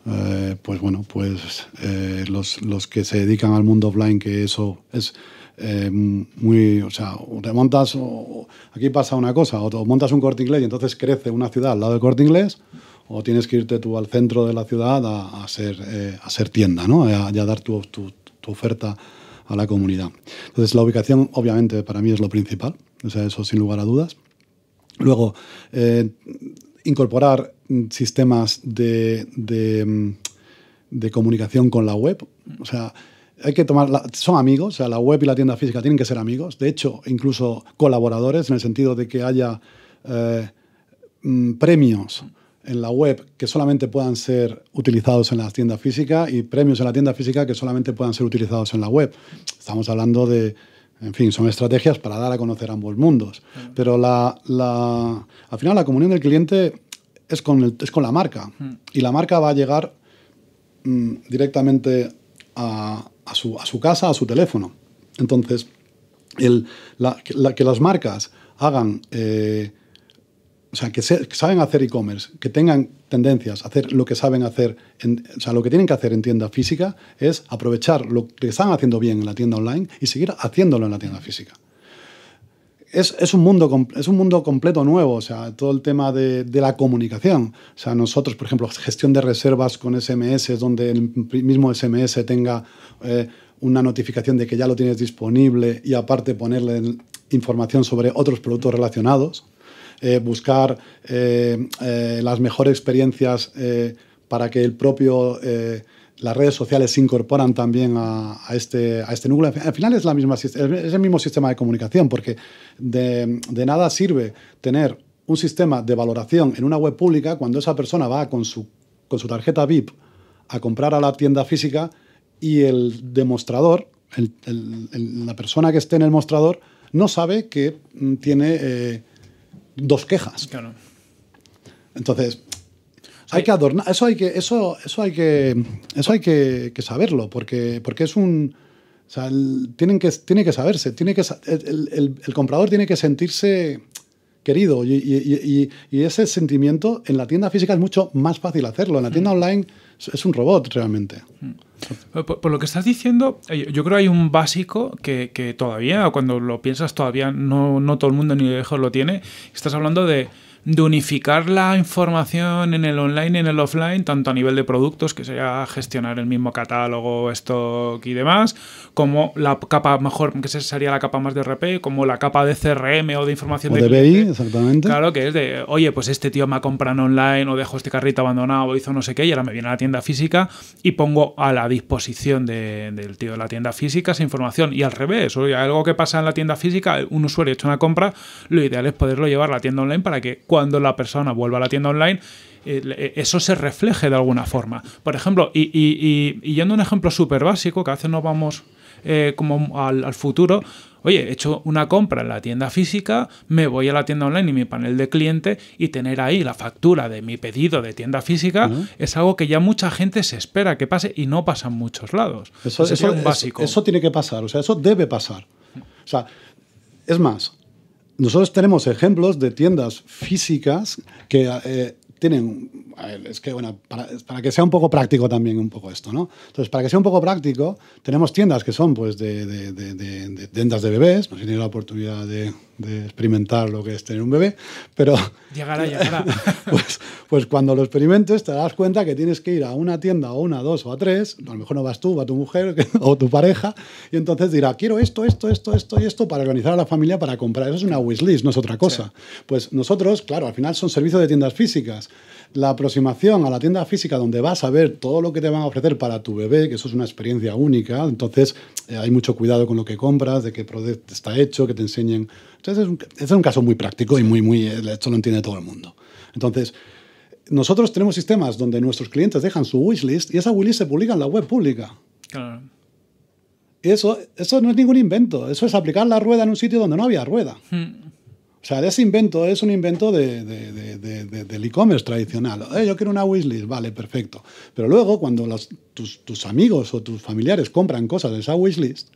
eh, pues bueno, pues eh, los, que se dedican al mundo offline, que eso es eh, muy, o sea, te montas, aquí pasa una cosa, o, montas un corte inglés y entonces crece una ciudad al lado del corte inglés, o tienes que irte tú al centro de la ciudad a, ser, a ser tienda, ¿no? A, dar tu, tu oferta a la comunidad. Entonces, la ubicación, obviamente, para mí es lo principal, o sea, eso sin lugar a dudas. Luego, eh, incorporar sistemas mm, de, comunicación con la web, o sea, hay que tomar, son amigos, o sea, la web y la tienda física tienen que ser amigos, de hecho, incluso colaboradores, en el sentido de que haya eh, mm, premios en la web que solamente puedan ser utilizados en la tienda física y premios en la tienda física que solamente puedan ser utilizados en la web. Estamos hablando de, en fin, son estrategias para dar a conocer ambos mundos. Pero la, la, al final la comunión del cliente es con, es con la marca y la marca va a llegar mm, directamente a, a, su, casa, a su teléfono. Entonces, que, las marcas hagan... Eh, o sea, que, saben hacer e-commerce, que tengan tendencias a hacer lo que saben hacer, en, o sea, lo que tienen que hacer en tienda física es aprovechar lo que están haciendo bien en la tienda online y seguir haciéndolo en la tienda física. Es, un mundo, es un mundo completo nuevo, o sea, todo el tema de, la comunicación. O sea, nosotros, por ejemplo, gestión de reservas con SMS, donde el mismo SMS tenga eh, una notificación de que ya lo tienes disponible y aparte ponerle información sobre otros productos relacionados. Eh, buscar eh, eh, las mejores experiencias para que el propio las redes sociales se incorporan también a, este, a este núcleo. Al final es, la misma, es el mismo sistema de comunicación, porque de, nada sirve tener un sistema de valoración en una web pública cuando esa persona va con su, su tarjeta VIP a comprar a la tienda física y el demostrador, la persona que esté en el mostrador, no sabe que mm, tiene dos quejas. Claro. Entonces, hay que adornar. Eso hay que, eso, eso hay que, eso hay que, saberlo, porque, porque es un. O sea, tienen que, tiene que saberse, tiene que, el, el, comprador tiene que sentirse querido y, y, y, y, ese sentimiento en la tienda física es mucho más fácil hacerlo. En la tienda mm. online es un robot realmente. Mm. Por, lo que estás diciendo, eh, yo creo hay un básico que, todavía, cuando lo piensas, todavía no todo el mundo ni lejos lo tiene. Estás hablando de de unificar la información en el online, y en el offline, tanto a nivel de productos, que sería gestionar el mismo catálogo, stock y demás, como la capa mejor, que sería la capa más de RP, como la capa de CRM o de información de, exactamente. Claro, que es de, oye, pues este tío me ha comprado online o dejo este carrito abandonado o hizo no sé qué y ahora me viene a la tienda física y pongo a la disposición de, del tío de la tienda física esa información. Y al revés, oye, algo que pasa en la tienda física, un usuario ha hecho una compra, lo ideal es poderlo llevar a la tienda online para que cuando la persona vuelva a la tienda online, e, eso se refleje de alguna forma. Por ejemplo, y, yendo a un ejemplo súper básico, que a veces nos vamos eh, como al, futuro, oye, he hecho una compra en la tienda física, me voy a la tienda online y mi panel de cliente y tener ahí la factura de mi pedido de tienda física es algo que ya mucha gente se espera que pase y no pasa en muchos lados. Eso, es básico. eso, tiene que pasar, o sea, eso debe pasar. O sea, es más, nosotros tenemos ejemplos de tiendas físicas que eh, tienen es que bueno, para, que sea un poco práctico también un poco esto, ¿no? Entonces, para que sea un poco práctico, tenemos tiendas que son pues de, de, tiendas de bebés, no sé si la oportunidad de, experimentar lo que es tener un bebé, pero... Llegará, llegará. Pues, pues cuando lo experimentes te das cuenta que tienes que ir a una tienda o una, dos o a tres, a lo mejor no vas tú, va tu mujer o tu pareja, y entonces dirá, quiero esto, esto, esto, esto y esto para organizar a la familia para comprar. Eso es una wishlist, no es otra cosa. Pues nosotros, claro, al final son servicios de tiendas físicas. La aproximación a la tienda física donde vas a ver todo lo que te van a ofrecer para tu bebé, que eso es una experiencia única, entonces eh, hay mucho cuidado con lo que compras, de qué producto está hecho, que te enseñen. Entonces es un, caso muy práctico y muy, muy, eh, esto lo entiende todo el mundo. Entonces, nosotros tenemos sistemas donde nuestros clientes dejan su wishlist y esa wishlist se publica en la web pública. Claro. Eso, eso no es ningún invento, eso es aplicar la rueda en un sitio donde no había rueda. Hmm. O sea, ese invento es un invento de, del e-commerce tradicional. Eh, yo quiero una wishlist, vale, perfecto. Pero luego, cuando tus, amigos o tus familiares compran cosas de esa wishlist,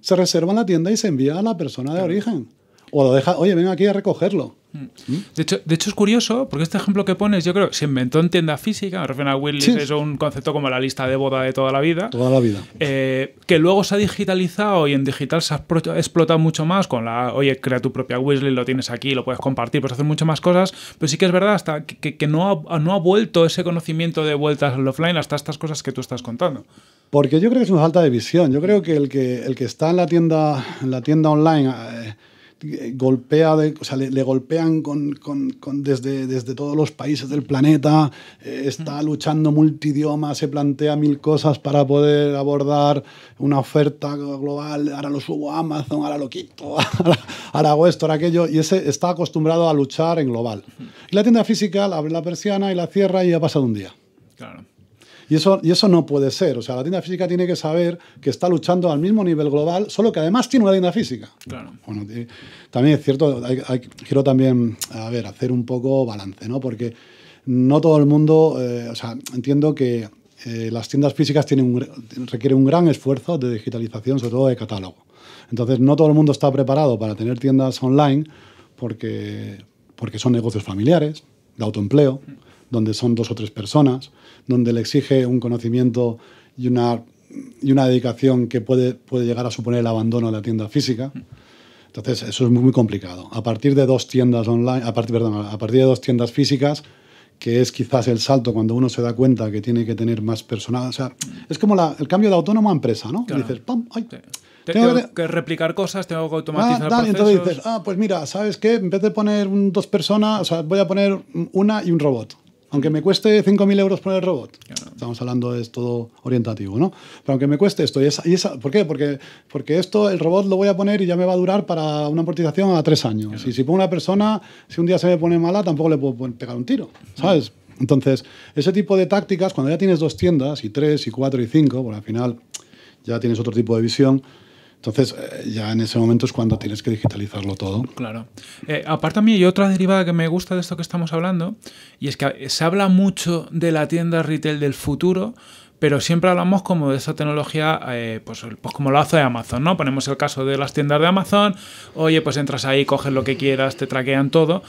se reserva en la tienda y se envía a la persona de origen. O lo deja, oye, ven aquí a recogerlo. Mm. De hecho, de hecho, es curioso, porque este ejemplo que pones, yo creo que se inventó en tienda física, me refiero a Willis, es un concepto como la lista de boda de toda la vida. Toda la vida. Eh, que luego se ha digitalizado y en digital se ha explotado mucho más con la, oye, crea tu propia wishlist, lo tienes aquí, lo puedes compartir, puedes hacer muchas más cosas, pero sí que es verdad hasta que, no, ha, vuelto ese conocimiento de vueltas al offline hasta estas cosas que tú estás contando. Porque yo creo que es una falta de visión. Yo creo que el que, el que está en la tienda, en la tienda online... Eh, golpea, de, o sea, le, golpean con, desde, desde, todos los países del planeta, eh, está luchando multidioma, se plantea mil cosas para poder abordar una oferta global, ahora lo subo a Amazon, ahora lo quito, ahora, hago esto, ahora aquello, y ese está acostumbrado a luchar en global. Y la tienda física abre la persiana y la cierra y ha pasado un día. Claro. Y eso, y eso no puede ser. O sea, la tienda física tiene que saber que está luchando al mismo nivel global, solo que además tiene una tienda física. Claro. Bueno, eh, también es cierto, quiero también, a ver, hacer un poco balance, ¿no? Porque no todo el mundo, eh, o sea, entiendo que eh, las tiendas físicas tienen un, requieren un gran esfuerzo de digitalización, sobre todo de catálogo. Entonces, no todo el mundo está preparado para tener tiendas online porque, porque son negocios familiares, de autoempleo, donde son dos o tres personas, donde le exige un conocimiento y una, y una dedicación que puede, puede llegar a suponer el abandono de la tienda física. Entonces, eso es muy, muy complicado. A partir de dos tiendas online, a partir, perdón, a partir de dos tiendas físicas, que es quizás el salto cuando uno se da cuenta que tiene que tener más personal. O sea, es como la, el cambio de autónomo a empresa, ¿no? dices, ¡pam! Tengo, que, replicar cosas, tengo que ah, automatizar Entonces dices, ah, pues mira, ¿sabes qué? En vez de poner dos personas, voy a poner una y un robot aunque me cueste 5.000 euros por el robot, estamos hablando de esto orientativo, ¿no? Pero aunque me cueste esto, y esa, ¿por qué? Porque, porque esto, el robot lo voy a poner y ya me va a durar para una amortización a tres años. Y si pongo una persona, si un día se me pone mala, tampoco le puedo pegar un tiro, ¿sabes? Entonces, ese tipo de tácticas, cuando ya tienes dos tiendas, y tres, y cuatro, y cinco, porque al final ya tienes otro tipo de visión, entonces, eh, ya en ese momento es cuando tienes que digitalizarlo todo. Claro. Eh, aparte a mí hay otra derivada que me gusta de esto que estamos hablando, y es que se habla mucho de la tienda retail del futuro, pero siempre hablamos como de esa tecnología, eh, pues, pues, como lo hace Amazon, ¿no? Ponemos el caso de las tiendas de Amazon, oye, pues entras ahí, coges lo que quieras, te traquean todo,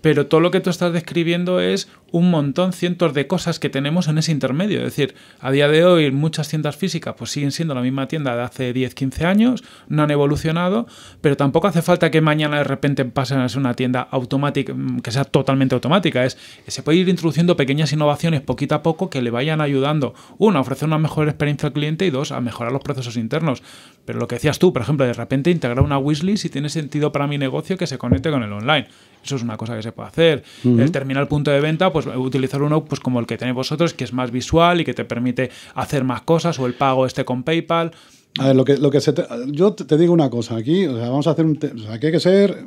pero todo lo que tú estás describiendo es un montón, cientos de cosas que tenemos en ese intermedio. Es decir, a día de hoy muchas tiendas físicas pues siguen siendo la misma tienda de hace 10, 15 años, no han evolucionado, pero tampoco hace falta que mañana de repente pasen a ser una tienda automática, mm, que sea totalmente automática. Es, se puede ir introduciendo pequeñas innovaciones poquito a poco que le vayan ayudando, uno, a ofrecer una mejor experiencia al cliente y dos, a mejorar los procesos internos. Pero lo que decías tú, por ejemplo, de repente integrar una wishlist si tiene sentido para mi negocio que se conecte con el online. Eso es una cosa que se puede hacer. El terminal punto de venta, pues utilizar uno pues como el que tenéis vosotros, que es más visual y que te permite hacer más cosas, o el pago este con PayPal. A ver, lo que, lo que yo te digo una cosa, aquí, vamos a hacer un... aquí hay que ser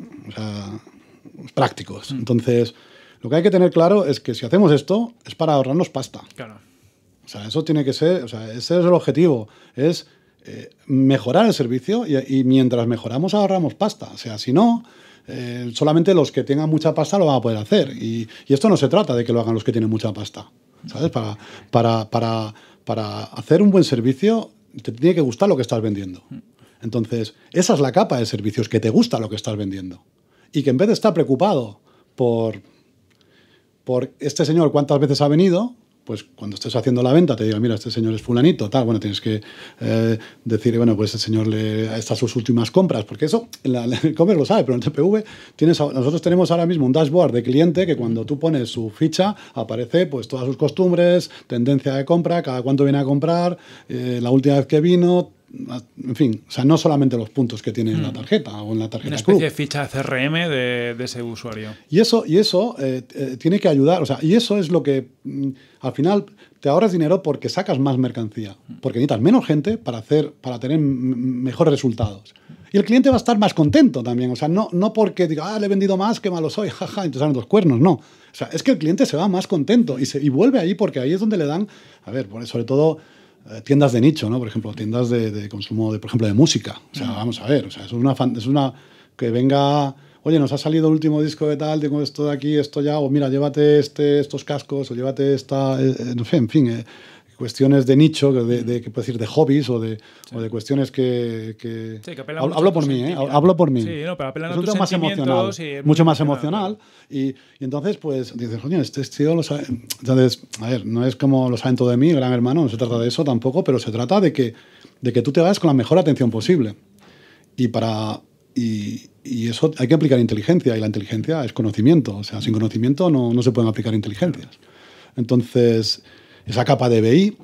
prácticos. Mm. Entonces, lo que hay que tener claro es que si hacemos esto es para ahorrarnos pasta. Claro. O sea, eso tiene que ser, o sea, ese es el objetivo, es eh, mejorar el servicio y, mientras mejoramos ahorramos pasta. O sea, si no, eh, solamente los que tengan mucha pasta lo van a poder hacer. Y, esto no se trata de que lo hagan los que tienen mucha pasta. ¿Sabes? Para, hacer un buen servicio, te tiene que gustar lo que estás vendiendo. Entonces, esa es la capa de servicios, que te gusta lo que estás vendiendo. Y que en vez de estar preocupado por, por este señor cuántas veces ha venido, pues cuando estés haciendo la venta te diga, mira, este señor es fulanito, tal, bueno, tienes que eh, decir, bueno, pues este señor le, estas sus últimas compras, porque eso en el comer lo sabe, pero en el TPV tienes, nosotros tenemos ahora mismo un dashboard de cliente que cuando tú pones su ficha aparece pues todas sus costumbres, tendencia de compra, cada cuánto viene a comprar, eh, la última vez que vino, en fin, o sea, no solamente los puntos que tiene en la mm. tarjeta o en la tarjeta. Una especie de ficha CRM de, ese usuario. Y eso, y eso eh, eh, tiene que ayudar, o sea, y eso es lo que mm, al final te ahorras dinero porque sacas más mercancía, mm. porque necesitas menos gente para, hacer, para tener mejores resultados. Y el cliente va a estar más contento también, o sea, no, no porque diga, ah, le he vendido más, qué malo soy, jaja, entonces los cuernos, no. O sea, es que el cliente se va más contento y, se, y vuelve ahí porque ahí es donde le dan, a ver, sobre todo eh, tiendas de nicho, ¿no? Por ejemplo, tiendas de, consumo, de, por ejemplo, de música. O sea, mm. vamos a ver, o sea, es una, es una que venga, oye, nos ha salido el último disco de tal, tengo esto de aquí, esto ya, o mira, llévate este, estos cascos, o llévate esta, eh, eh, no sé, en fin cuestiones de nicho, de, decir, de hobbies o de, o de cuestiones que... Sí, que hablo, por mí, ¿eh? hablo por mí, Sí, pero más emocional, mucho más emocional. Y, entonces, pues, dices, coño, este tío lo sabe. Entonces, a ver, no es como lo saben todo de mí, gran hermano, no se trata de eso tampoco, pero se trata de que, de que tú te vas con la mejor atención posible. Y para... Y, y eso hay que aplicar inteligencia, y la inteligencia es conocimiento. O sea, sin conocimiento no, no se pueden aplicar inteligencias. Entonces, esa capa de BI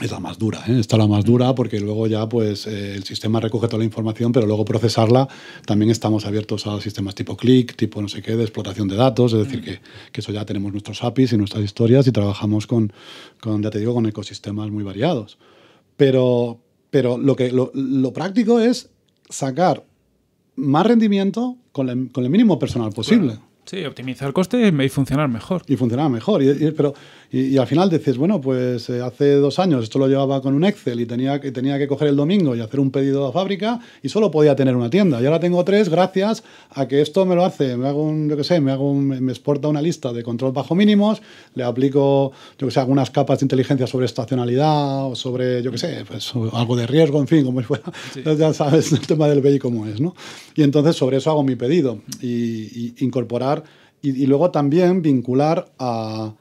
es la más dura, ¿eh? está la más dura porque luego ya pues eh, el sistema recoge toda la información, pero luego procesarla también estamos abiertos a sistemas tipo click, tipo no sé qué, de explotación de datos, es decir, mm. que, eso ya tenemos nuestros APIs y nuestras historias y trabajamos con, con ya te digo, con ecosistemas muy variados. Pero, pero lo, que, lo, práctico es sacar más rendimiento con, con el mínimo personal posible. Sí, optimizar costes y funcionar mejor. Y funcionaba mejor. Y, pero, y, al final dices, bueno, pues eh, hace dos años esto lo llevaba con un Excel y tenía, que tenía que coger el domingo y hacer un pedido a fábrica y solo podía tener una tienda. Y ahora tengo tres gracias a que esto me lo hace. Me hago sé, me, hago me exporta una lista de control bajo mínimos, le aplico, yo que sé, algunas capas de inteligencia sobre estacionalidad o sobre, yo que sé, pues, algo de riesgo, en fin, como fuera. Entonces Ya sabes el tema del BI cómo es, ¿no? Y entonces sobre eso hago mi pedido y incorporar y, luego también vincular a,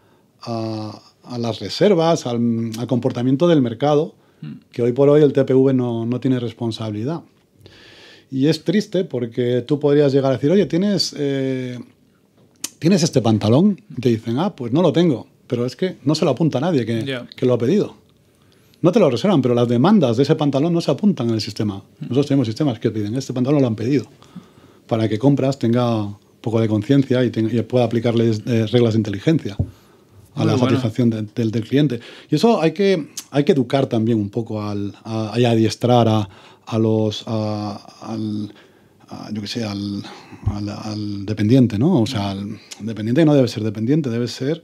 las reservas, al, comportamiento del mercado, mm. que hoy por hoy el TPV no, tiene responsabilidad. Y es triste porque tú podrías llegar a decir, oye, tienes, eh, ¿tienes este pantalón? te dicen, ah, pues no lo tengo. Pero es que no se lo apunta a nadie que, que, lo ha pedido. No te lo reservan, pero las demandas de ese pantalón no se apuntan en el sistema. Mm. Nosotros tenemos sistemas que piden, este pantalón lo han pedido, para que compras tenga poco de conciencia y, pueda aplicarles eh, reglas de inteligencia a la satisfacción del cliente. Y eso hay que, hay que educar también un poco al, a, adiestrar a, los... al, yo que sé, al, al, dependiente, ¿no? O sea, al dependiente no debe ser dependiente, debe ser,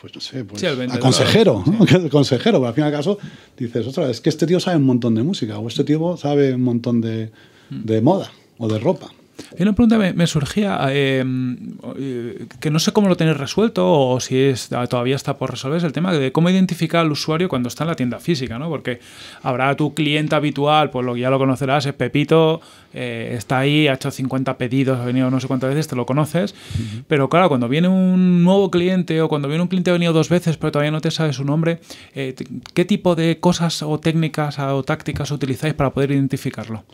pues no sé, pues consejero, consejero, al fin y al caso dices, otra es que este tío sabe un montón de música, o este tío sabe un montón de, mm. de moda o de ropa. Y una pregunta me, me surgía, eh, que no sé cómo lo tenéis resuelto o si es, ah, todavía está por resolver el tema de cómo identificar al usuario cuando está en la tienda física, ¿no? Porque habrá tu cliente habitual, pues lo que ya lo conocerás, es Pepito, eh, está ahí, ha hecho 50 pedidos, ha venido no sé cuántas veces, te lo conoces. Pero claro, cuando viene un nuevo cliente o cuando viene un cliente ha venido dos veces, pero todavía no te sabe su nombre, eh, ¿qué tipo de cosas o técnicas o tácticas utilizáis para poder identificarlo?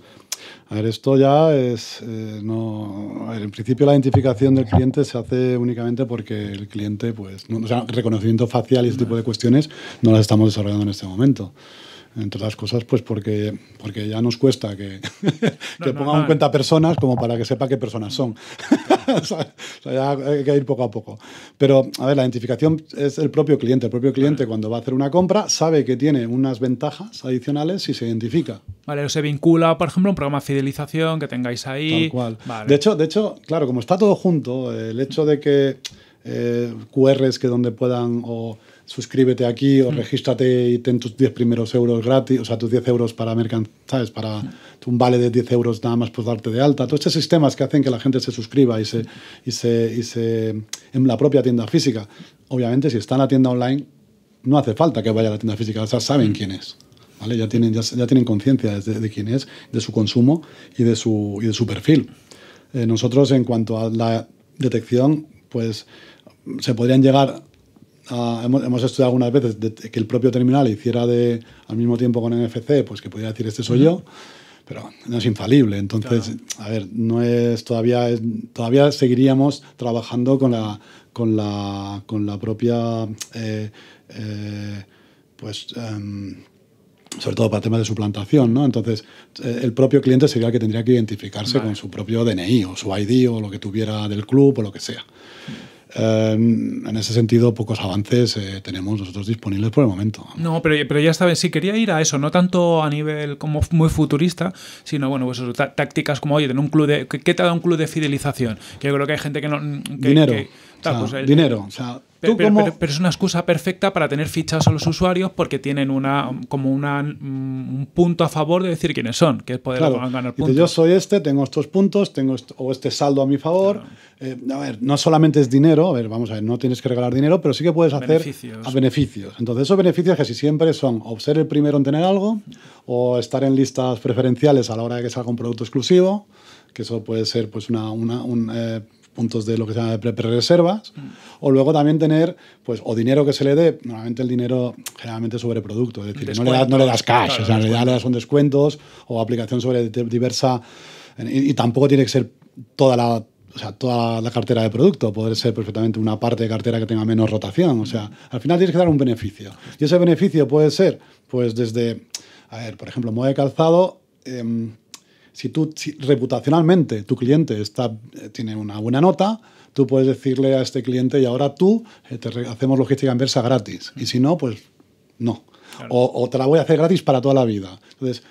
A ver, esto ya es. Eh, no, en principio, la identificación del cliente se hace únicamente porque el cliente, pues. o sea, reconocimiento facial y ese tipo de cuestiones no las estamos desarrollando en este momento. Entre otras cosas, pues porque, porque ya nos cuesta que, que en cuenta personas como para que sepa qué personas son. hay que ir poco a poco. Pero, a ver, la identificación es el propio cliente. El propio cliente cuando va a hacer una compra sabe que tiene unas ventajas adicionales si se identifica. Vale, o se vincula, por ejemplo, un programa de fidelización que tengáis ahí. Tal cual. De, hecho, de hecho, claro, como está todo junto, el hecho de que eh, QRs que donde puedan o suscríbete aquí o mm. regístrate y ten tus 10 primeros euros gratis, o sea, tus 10 euros para mercantiles, para mm. un vale de 10 euros nada más por darte de alta. Todos estos sistemas que hacen que la gente se suscriba y se, y se, y se en la propia tienda física. Obviamente, si está en la tienda online, no hace falta que vaya a la tienda física, o sea, saben mm. quién es. ¿vale? Ya tienen, ya, ya tienen conciencia de, quién es, de su consumo y de su, y de su perfil. Eh, nosotros, en cuanto a la detección, pues se podrían llegar Ah, hemos, estudiado algunas veces que el propio terminal hiciera de al mismo tiempo con NFC, pues que pudiera decir este soy yo, pero no es infalible. Entonces, a ver, no es todavía todavía seguiríamos trabajando con la con la con la propia eh, eh, pues em, sobre todo para temas de suplantación, ¿no? Entonces, eh, el propio cliente sería el que tendría que identificarse con su propio DNI o su ID o lo que tuviera del club o lo que sea. Em, en ese sentido, pocos avances eh, tenemos nosotros disponibles por el momento. No, pero, pero ya sabes, si quería ir a eso, no tanto a nivel como muy futurista, sino bueno, pues tácticas como, oye, tener un club de. ¿Qué te da un club de fidelización? Que yo creo que hay gente que no. Mm, Dinero dinero. pero, es una excusa perfecta para tener fichados a los usuarios porque tienen una como un punto a favor de decir quiénes son, que es poder ganar puntos. yo soy este, tengo estos puntos, tengo o este saldo a mi favor. Eh, a ver, no solamente es dinero, a ver, vamos a ver, no tienes que regalar dinero, pero sí que puedes hacer beneficios. Entonces, esos beneficios casi siempre son o ser el primero en tener algo, o estar en listas preferenciales a la hora de que salga un producto exclusivo, que eso puede ser pues una, un, eh, puntos de lo que se llama de reservas o luego también tener, pues, o dinero que se le dé, normalmente el dinero generalmente sobre producto, es decir, no le, das, no le, das, cash, o sea, en realidad le descuentos o aplicación sobre diversa, y, tampoco tiene que ser toda la... O sea, toda la cartera de producto, puede ser perfectamente una parte de cartera que tenga menos rotación. O sea, al final tienes que dar un beneficio. Y ese beneficio puede ser, pues desde, a ver, por ejemplo, moda de calzado, em, si tú reputacionalmente tu cliente está, eh, tiene una buena nota, tú puedes decirle a este cliente y ahora tú eh, te hacemos logística inversa gratis. Y si no, pues no. O, o, te la voy a hacer gratis para toda la vida. Entonces,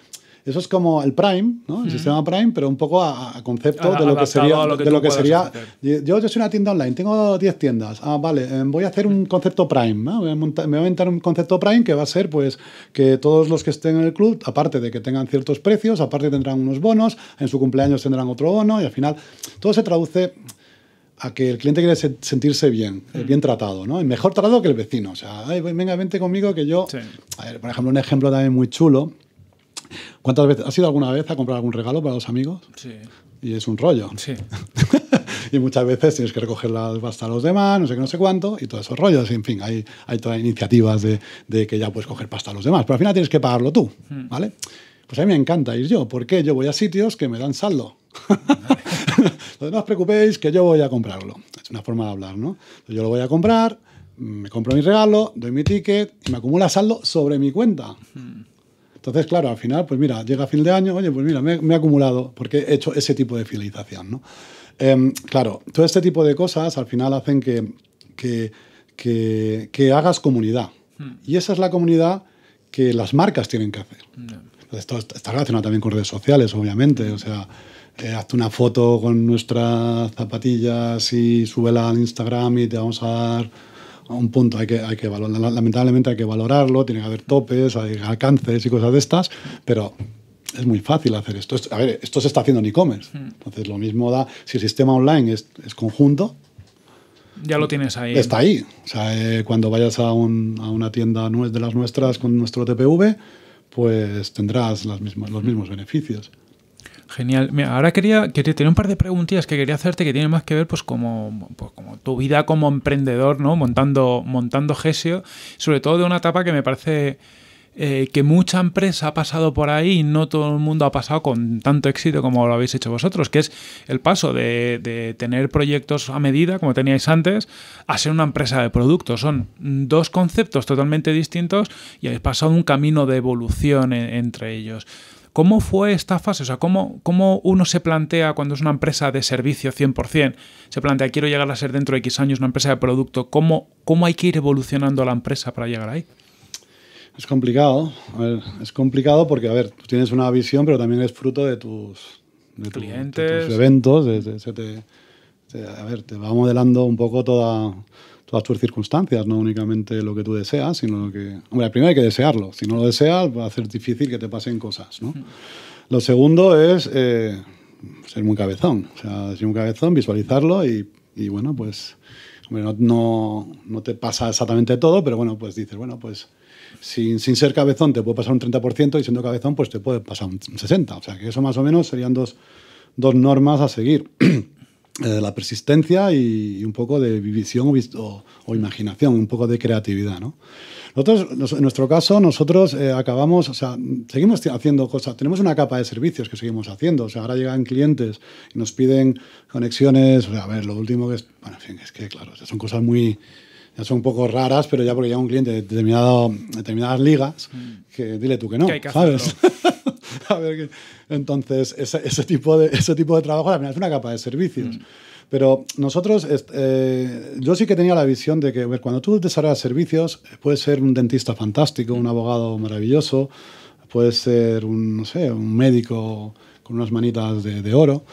eso es como el Prime, ¿no? El sistema Prime, pero un poco a, concepto ah, de lo que sería. de lo que sería yo, yo soy una tienda online, tengo 10 tiendas. Ah, vale, eh, voy a hacer un concepto Prime. ¿no? me voy a inventar un concepto Prime que va a ser pues que todos los que estén en el club, aparte de que tengan ciertos precios, aparte tendrán unos bonos, en su cumpleaños tendrán otro bono y al final todo se traduce a que el cliente quiere sentirse bien, eh, mm. bien tratado, ¿no? Mejor tratado que el vecino. O sea, venga, vente conmigo que yo... A ver, por ejemplo, un ejemplo también muy chulo ¿Cuántas veces? ¿Has ido alguna vez a comprar algún regalo para los amigos? Sí. Y es un rollo. Sí. y muchas veces tienes que recoger la pasta a los demás, no sé qué, no sé cuánto, y todos esos rollos. En fin, hay, hay todas iniciativas de, que ya puedes coger pasta a los demás, pero al final tienes que pagarlo tú, hmm. ¿vale? Pues a mí me encanta ir yo, porque yo voy a sitios que me dan saldo. no os preocupéis que yo voy a comprarlo. Es una forma de hablar, ¿no? yo lo voy a comprar, me compro mi regalo, doy mi ticket y me acumula saldo sobre mi cuenta. Hmm. Entonces, claro, al final, pues mira, llega fin de año, oye, pues mira, me, he acumulado porque he hecho ese tipo de fidelización, ¿no? Em, claro, todo este tipo de cosas al final hacen que, que, que, hagas comunidad. Hmm. Y esa es la comunidad que las marcas tienen que hacer. Hmm. esto está relacionado también con redes sociales, obviamente. Hmm. O sea, eh, hazte una foto con nuestras zapatillas y súbela al Instagram y te vamos a dar a un punto hay que, hay que valorar, lamentablemente hay que valorarlo, tiene que haber topes, hay alcances y cosas de estas, pero es muy fácil hacer esto. esto se está haciendo en e-commerce. Hmm. Entonces, lo mismo da, si el sistema online es, conjunto, ya lo tienes ahí. Está ahí. O sea, eh, cuando vayas a, un, a, una tienda de las nuestras con nuestro TPV, pues tendrás los mismos beneficios. Genial. ahora quería, quería tener un par de preguntillas que quería hacerte que tienen más que ver pues como, pues, como tu vida como emprendedor, ¿no? Montando, montando Gesio, sobre todo de una etapa que me parece eh, que mucha empresa ha pasado por ahí y no todo el mundo ha pasado con tanto éxito como lo habéis hecho vosotros, que es el paso de, tener proyectos a medida, como teníais antes, a ser una empresa de productos. Son dos conceptos totalmente distintos y habéis pasado un camino de evolución entre ellos. ¿Cómo fue esta fase? O sea, ¿cómo, ¿cómo, uno se plantea cuando es una empresa de servicio 100%? Se plantea, quiero llegar a ser dentro de X años una empresa de producto. ¿Cómo, cómo hay que ir evolucionando la empresa para llegar ahí? Es complicado. es complicado porque, a ver, tú tienes una visión, pero también es fruto de tus, clientes, de tus eventos. a ver, te va modelando un poco toda todas tus circunstancias, no únicamente lo que tú deseas, sino lo que... Hombre, primero hay que desearlo. Si no lo deseas, va a ser difícil que te pasen cosas, ¿no? Mm. Lo segundo es eh, ser muy cabezón. O sea, ser muy cabezón, visualizarlo y, y bueno, pues... Hombre, no, no, te pasa exactamente todo, pero bueno, pues dices, bueno, pues... Sin, sin, ser cabezón te puede pasar un 30% y siendo cabezón pues te puede pasar un 60%. O sea que eso más o menos serían dos, dos normas a seguir. Eh, la persistencia y, un poco de visión o, imaginación, un poco de creatividad. ¿no? Nosotros, en nuestro caso, nosotros eh, acabamos, o sea, seguimos haciendo cosas, tenemos una capa de servicios que seguimos haciendo, o sea, ahora llegan clientes y nos piden conexiones, a ver, lo último que es, bueno, en fin, es que, claro, son cosas muy, ya son un poco raras, pero ya porque llega un cliente de determinado, determinadas ligas, mm. que dile tú que no, que que ¿sabes? Entonces, ese, tipo de, ese tipo de trabajo al final es una capa de servicios. Mm. Pero nosotros, eh, yo sí que tenía la visión de que, ver, cuando tú desarrollas servicios, puedes ser un dentista fantástico, un mm. abogado maravilloso, puedes ser un, no sé, un médico con unas manitas de, oro,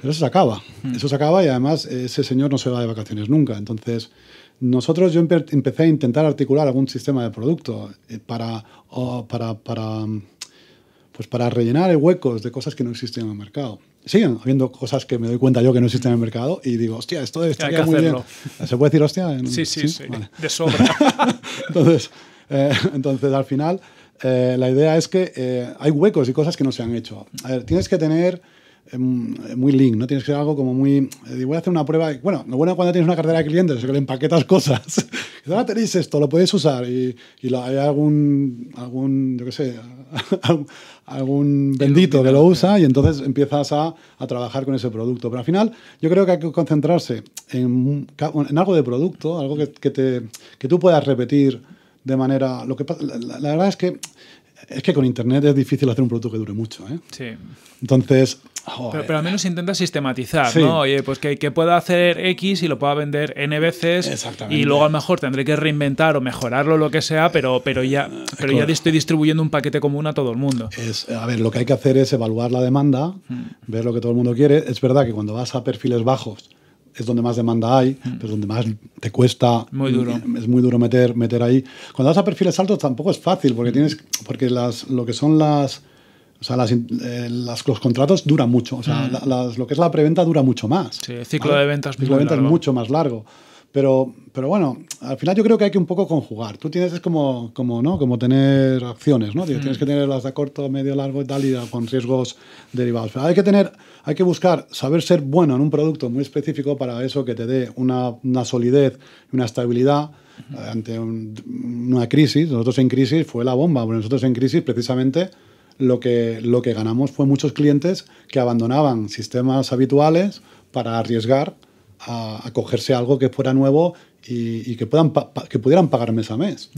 pero eso se acaba. Mm. Eso se acaba y además ese señor no se va de vacaciones nunca. Entonces, nosotros yo empecé a intentar articular algún sistema de producto eh, para, para pues para rellenar huecos de cosas que no existen en el mercado. Siguen habiendo cosas que me doy cuenta yo que no existen en el mercado y digo, hostia, esto está muy bien. ¿Se puede decir hostia? Sí, sí, sí, de sobra. entonces, eh, entonces, al final, eh, la idea es que eh, hay huecos y cosas que no se han hecho. A ver, tienes que tener muy link, ¿no? Tienes que hacer algo como muy... Voy eh, a hacer una prueba... Bueno, lo bueno cuando tienes una cartera de clientes es que le empaquetas cosas. Ahora tenéis esto, lo podéis usar. Y, hay algún, algún, yo qué sé, algún bendito que lo usa y entonces empiezas a, a, trabajar con ese producto. Pero al final yo creo que hay que concentrarse en, algo de producto, algo que, que, te, que tú puedas repetir de manera... Lo que, la, verdad es que es que con internet es difícil hacer un producto que dure mucho. ¿eh? Sí. Entonces, pero, al menos intenta sistematizar, ¿no? Oye, pues que, pueda hacer X y lo pueda vender N veces. Y luego a lo mejor tendré que reinventar o mejorarlo, lo que sea, pero, pero, ya, eh, pero ya estoy distribuyendo un paquete común a todo el mundo. a ver, lo que hay que hacer es evaluar la demanda, hmm. ver lo que todo el mundo quiere. Es verdad que cuando vas a perfiles bajos, es donde más demanda hay, hmm. pero es donde más te cuesta. Muy duro. Es muy duro meter, meter ahí. Cuando vas a perfiles altos tampoco es fácil, porque tienes. Porque las, lo que son las o sea, eh, las, los contratos duran mucho. O sea, mm. lo que es la preventa dura mucho más. Sí, el ciclo de ventas, es mucho más largo. Pero, pero bueno, al final yo creo que hay que un poco conjugar. Tú tienes es como, como, ¿no? como tener acciones, ¿no? Tienes mm. que tenerlas a corto, medio, largo y tal, y con riesgos derivados. hay que tener, hay que buscar, saber ser bueno en un producto muy específico para eso que te dé una, solidez y una estabilidad eh, ante una crisis. Nosotros en crisis fue la bomba. Nosotros en crisis precisamente lo que, lo que ganamos fue muchos clientes que abandonaban sistemas habituales para arriesgar a, cogerse algo que fuera nuevo y, que, puedan que pudieran pagar mes a mes.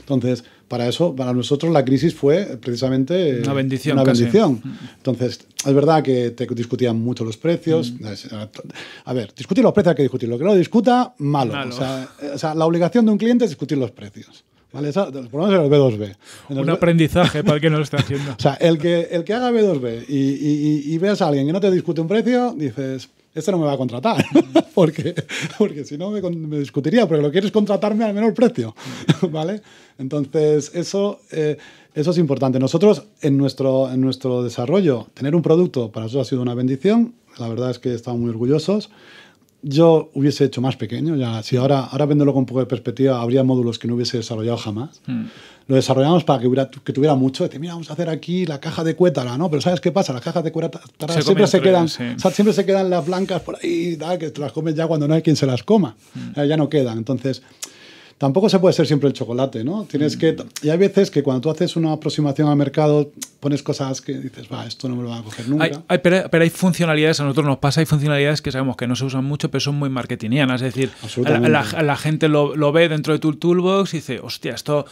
Entonces, para eso, para nosotros la crisis fue precisamente una bendición. Una bendición. Mm. Entonces, es verdad que te discutían mucho los precios. Mm. A ver, discutir los precios hay que discutirlo. Lo que no discuta, malo. Eh, la obligación de un cliente es discutir los precios. ¿Vale? el problema es el B2B. un aprendizaje para el que no lo está haciendo. o sea, el que, el que haga B2B y, y, veas a alguien que no te discute un precio, dices, este no me va a contratar, porque, porque si no me, discutiría, porque lo quieres contratarme al menor precio, ¿vale? Entonces, eso, eh, eso es importante. Nosotros, en nuestro, en nuestro desarrollo, tener un producto para nosotros ha sido una bendición, la verdad es que estamos muy orgullosos yo hubiese hecho más pequeño. Ya, si ahora, ahora viéndolo con un poco de perspectiva, habría módulos que no hubiese desarrollado jamás. Hmm. Lo desarrollamos para que, hubiera, que tuviera mucho. Decir, mira, vamos a hacer aquí la caja de cuétala, ¿no? Pero ¿sabes qué pasa? Las cajas de cuétala siempre, se quedan, siempre se quedan las blancas por ahí, que te las comes ya cuando no hay quien se las coma. Hmm. Eh, ya no quedan. Entonces, Tampoco se puede ser siempre el chocolate, ¿no? Tienes mm. que... Y hay veces que cuando tú haces una aproximación al mercado, pones cosas que dices, va, esto no me lo va a coger nunca. pero, hay funcionalidades, a nosotros nos pasa, hay funcionalidades que sabemos que no se usan mucho, pero son muy marketingianas. Es decir, la, gente lo, ve dentro de tu toolbox y dice, hostia, esto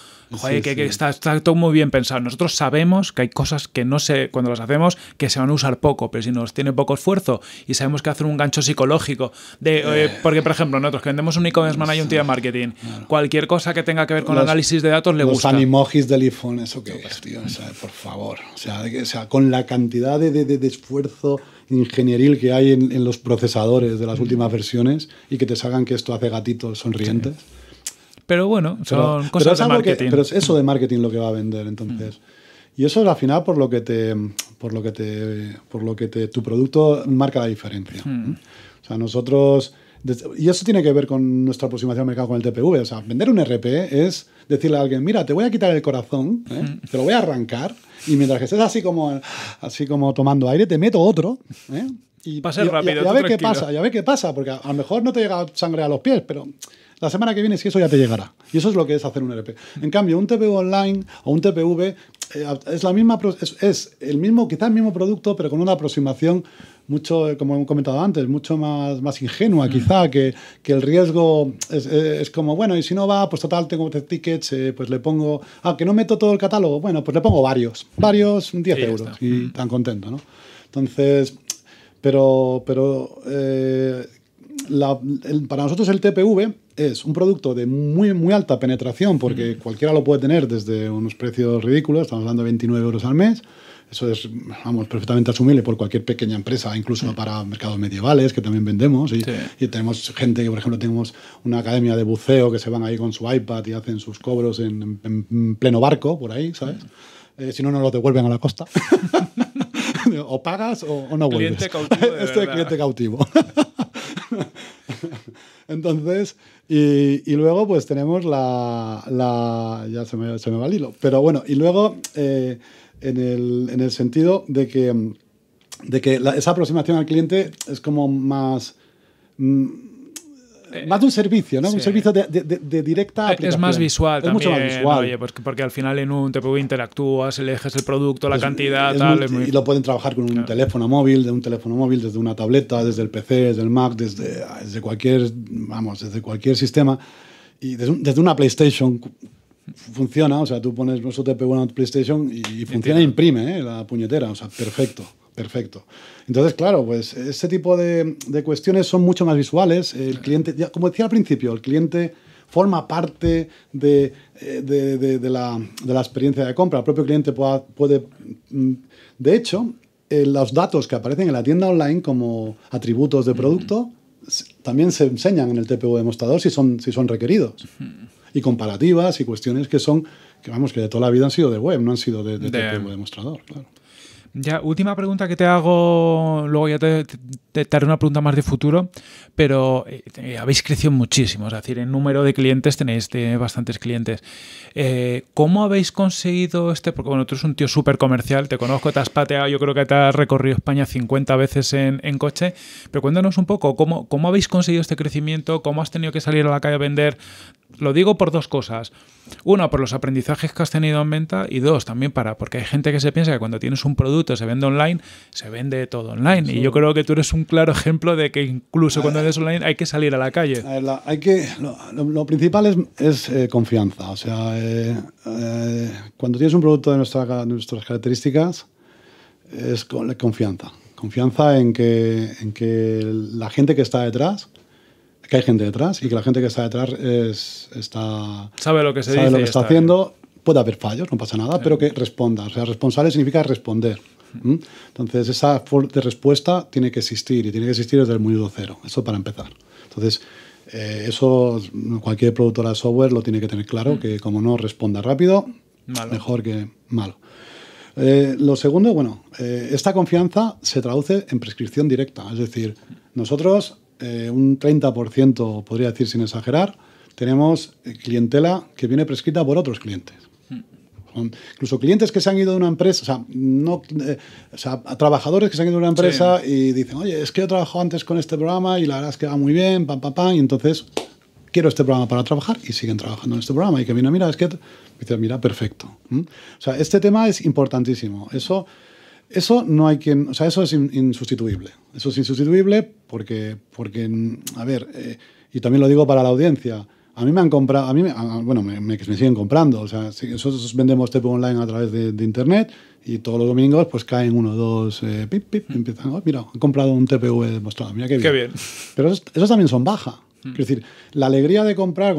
que, está, está, todo muy bien pensado. Nosotros sabemos que hay cosas que no sé, cuando las hacemos, que se van a usar poco, pero si nos tiene poco esfuerzo y sabemos que hacer un gancho psicológico, de, eh. porque por ejemplo, nosotros que vendemos un e-commerce manager y un tío de marketing, cualquier cosa que tenga que ver con análisis de datos le gusta. Los animojis del iPhone, eso que es, tío. O sea, por favor. O sea, con la cantidad de, esfuerzo ingenieril que hay en, los procesadores de las mm. últimas versiones y que te salgan que esto hace gatitos sonrientes. Pero bueno, son cosas de marketing. pero es eso de marketing lo que va a vender, mm. entonces. Y eso es al final por lo que te, por lo que te, por lo que te, tu producto marca la diferencia. Mm. O sea, nosotros y eso tiene que ver con nuestra aproximación al mercado con el TPV. O sea, vender un RP es decirle a alguien, mira, te voy a quitar el corazón, ¿eh? te lo voy a arrancar, y mientras que estés así como, así como tomando aire, te meto otro. ¿eh? Y, rápido. Ya, ya ve qué pasa, ya ve qué pasa, porque a, lo mejor no te llega sangre a los pies, pero la semana que viene sí eso ya te llegará. Y eso es lo que es hacer un RP. En cambio, un TPV online o un TPV eh, es la misma es, el mismo quizá el mismo producto pero con una aproximación mucho eh, como hemos comentado antes mucho más, más ingenua mm. quizá que, el riesgo es, como bueno y si no va pues total tengo este tickets eh, pues le pongo a ah, que no meto todo el catálogo bueno pues le pongo varios varios 10 euros y mm. tan contento no entonces pero pero para nosotros el TPV es un producto de muy, muy alta penetración, porque cualquiera lo puede tener desde unos precios ridículos, estamos hablando de 29 euros al mes. Eso es, vamos, perfectamente asumible por cualquier pequeña empresa, incluso para mercados medievales, que también vendemos. Y, tenemos gente que, por ejemplo, tenemos una academia de buceo que se van ahí con su iPad y hacen sus cobros en, pleno barco, por ahí, ¿sabes? Eh, si no, nos los devuelven a la costa. o pagas o, no vuelves. Este cliente cautivo. este cliente cautivo. Entonces, y, luego pues tenemos la... ya se me, va el hilo. Pero bueno, y luego eh, en, el, sentido de que, de que esa aproximación al cliente es como más... Mm, eh, más de un servicio, ¿no? Un servicio de, directa aplicación. Es más visual también, mucho más visual. Oye, porque, porque, al final en un TPU interactúas, eliges el producto, la cantidad, tal. Y lo pueden trabajar con un teléfono móvil, de un teléfono móvil, desde una tableta, desde el PC, desde el Mac, desde, desde cualquier, vamos, desde cualquier sistema. Y desde, una PlayStation funciona, o sea, tú pones nuestro TPU en PlayStation y, funciona e imprime, ¿eh? La puñetera, o sea, perfecto. Perfecto. Entonces, claro, pues este tipo de, cuestiones son mucho más visuales. El cliente, ya, como decía al principio, el cliente forma parte de, eh, la, experiencia de compra. El propio cliente puede, puede mm, de hecho, eh, los datos que aparecen en la tienda online como atributos de producto también se enseñan en el TPU demostrador si son, si son requeridos. Y comparativas y cuestiones que son, que vamos, que de toda la vida han sido de web, no han sido de, de demostrador, claro. Ya, última pregunta que te hago, luego ya te, te, haré una pregunta más de futuro, pero eh, eh, habéis crecido muchísimo, es decir, en número de clientes tenéis, bastantes clientes. Eh, ¿Cómo habéis conseguido este? Porque bueno, tú eres un tío súper comercial, te conozco, te has pateado, yo creo que te has recorrido España 50 veces en, coche, pero cuéntanos un poco, ¿cómo, ¿cómo habéis conseguido este crecimiento? ¿Cómo has tenido que salir a la calle a vender? Lo digo por dos cosas. Una, por los aprendizajes que has tenido en venta y dos, también para, porque hay gente que se piensa que cuando tienes un producto, se vende online, se vende todo online. Y yo creo que tú eres un claro ejemplo de que incluso cuando ah, eres online hay que salir a la calle. Eh, hay que, lo, principal es, eh, confianza. O sea, eh, cuando tienes un producto de, nuestras características, es con, confianza. Confianza en que, en que la gente que está detrás que hay gente detrás y que la gente que está detrás está, sabe lo que se dice lo está haciendo Puede haber fallos, no pasa nada, pero que responda. O sea, responsable significa responder. Entonces, esa de respuesta tiene que existir y tiene que existir desde el minuto cero. Eso para empezar. Entonces, eh, eso cualquier productora de software lo tiene que tener claro, que como no responda rápido, mejor que malo. Eh, lo segundo, bueno, eh, esta confianza se traduce en prescripción directa. Es decir, nosotros un 30%, podría decir sin exagerar, tenemos clientela que viene prescrita por otros clientes incluso clientes que se han ido de una empresa, o sea, no, eh, trabajadores que se han ido de una empresa y dicen, oye, es que yo trabajo antes con este programa y la verdad es que va muy bien, pam, pam, pam, y entonces quiero este programa para trabajar y siguen trabajando en este programa y que viene, mira, es que, mira, perfecto. O sea, este tema es importantísimo. Eso, eso no hay quien, o sea, eso es insustituible. Eso es insustituible porque, porque a ver, eh, y también lo digo para la audiencia, a mí me han comprado, a mí, bueno, me, siguen comprando. O sea, nosotros vendemos TPU online a través de, internet y todos los domingos pues caen uno dos, eh, pip, mm. empiezan, oh, mira, han comprado un TPV demostrado, mira qué bien. Pero esos, esos también son baja. Mm. Es decir, la alegría de comprar,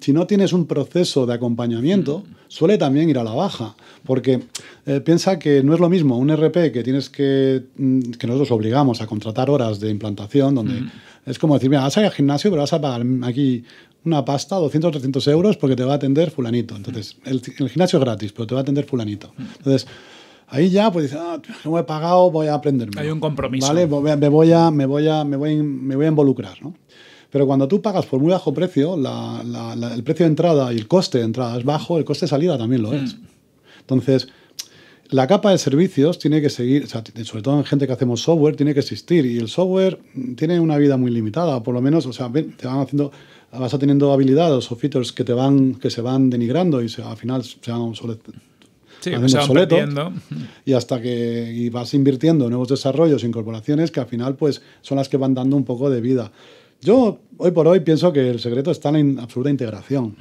si no tienes un proceso de acompañamiento, mm. suele también ir a la baja, porque eh, piensa que no es lo mismo un RP que tienes que, mm, que nosotros obligamos a contratar horas de implantación, donde es como decir, mira, vas a ir al gimnasio, pero vas a pagar aquí una pasta, 200 o 300 euros, porque te va a atender fulanito. Entonces, el, gimnasio es gratis, pero te va a atender fulanito. Entonces, ahí ya pues dices, ah, he pagado, voy a aprenderme. Hay un compromiso. Vale, pues, me voy a, me voy a, me voy a, me voy a involucrar, ¿no? Pero cuando tú pagas por muy bajo precio, el precio de entrada y el coste de entrada es bajo, el coste de salida también lo es. Mm. Entonces, la capa de servicios tiene que seguir, sobre todo en gente que hacemos software, tiene que existir. Y el software tiene una vida muy limitada, por lo menos, o sea, te van haciendo, vas teniendo habilidades o features que te van, que se van denigrando y al final se van sí, y hasta que vas invirtiendo nuevos desarrollos, incorporaciones que al final pues son las que van dando un poco de vida. Yo hoy por hoy pienso que el secreto está en la absoluta integración.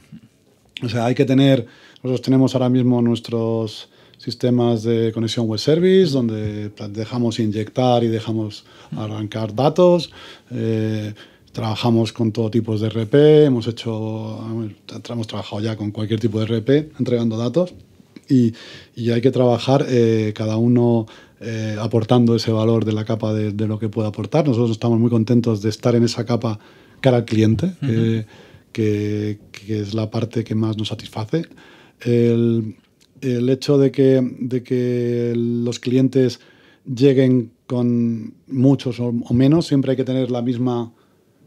O sea, hay que tener, nosotros tenemos ahora mismo nuestros sistemas de conexión web service, donde pues, dejamos inyectar y dejamos arrancar datos. Eh, trabajamos con todo tipo de RP, hemos hecho, hemos trabajado ya con cualquier tipo de RP entregando datos y, hay que trabajar eh, cada uno eh, aportando ese valor de la capa de, lo que puede aportar. Nosotros estamos muy contentos de estar en esa capa cara al cliente, eh, que, es la parte que más nos satisface. El, hecho de que, de que los clientes lleguen con muchos o, o menos, siempre hay que tener la misma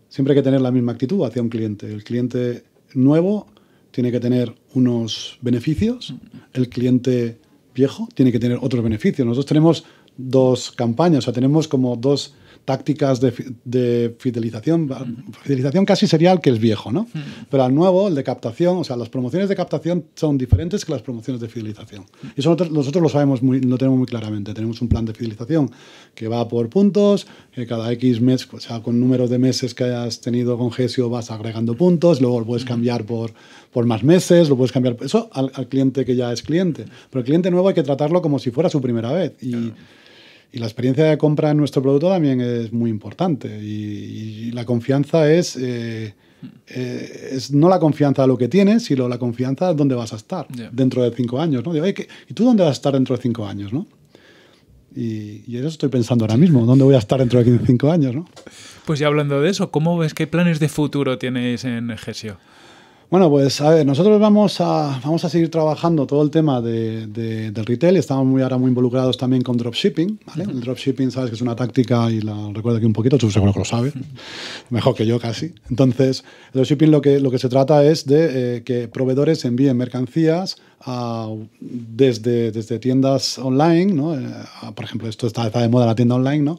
siempre hay que tener la misma actitud hacia un cliente. El cliente nuevo tiene que tener unos beneficios, el cliente viejo tiene que tener otros beneficios. Nosotros tenemos dos campañas, o sea, tenemos como dos tácticas de, fidelización, fidelización casi sería el que es viejo, ¿no? Pero al nuevo, el de captación, o sea, las promociones de captación son diferentes que las promociones de fidelización. Y eso nosotros, lo sabemos, muy, lo tenemos muy claramente. Tenemos un plan de fidelización que va por puntos, que cada X mes, o sea, con números de meses que hayas tenido con Gesio vas agregando puntos, luego lo puedes cambiar por por más meses, lo puedes cambiar. Eso al, cliente que ya es cliente. Pero el cliente nuevo hay que tratarlo como si fuera su primera vez. Y, la experiencia de compra en nuestro producto también es muy importante. Y, la confianza eh, eh, es, no la confianza de lo que tienes, sino la confianza de dónde vas a estar dentro de cinco años. ¿Y tú dónde vas a estar dentro de cinco años? Y, eso estoy pensando ahora mismo, ¿dónde voy a estar dentro de cinco años? ¿no? Pues ya hablando de eso, ¿cómo ves qué planes de futuro tienes en Gesio? Bueno, pues a ver, nosotros vamos a, vamos a seguir trabajando todo el tema del retail. Estamos muy, ahora muy involucrados también con dropshipping. ¿vale? El dropshipping, sabes que es una táctica y la recuerdo aquí un poquito, tú seguro que lo sabes, mejor que yo casi. Entonces, el dropshipping lo que, lo que se trata es de eh, que proveedores envíen mercancías desde, desde tiendas online, ¿no? Eh, por ejemplo, esto está, está de moda la tienda online, ¿no?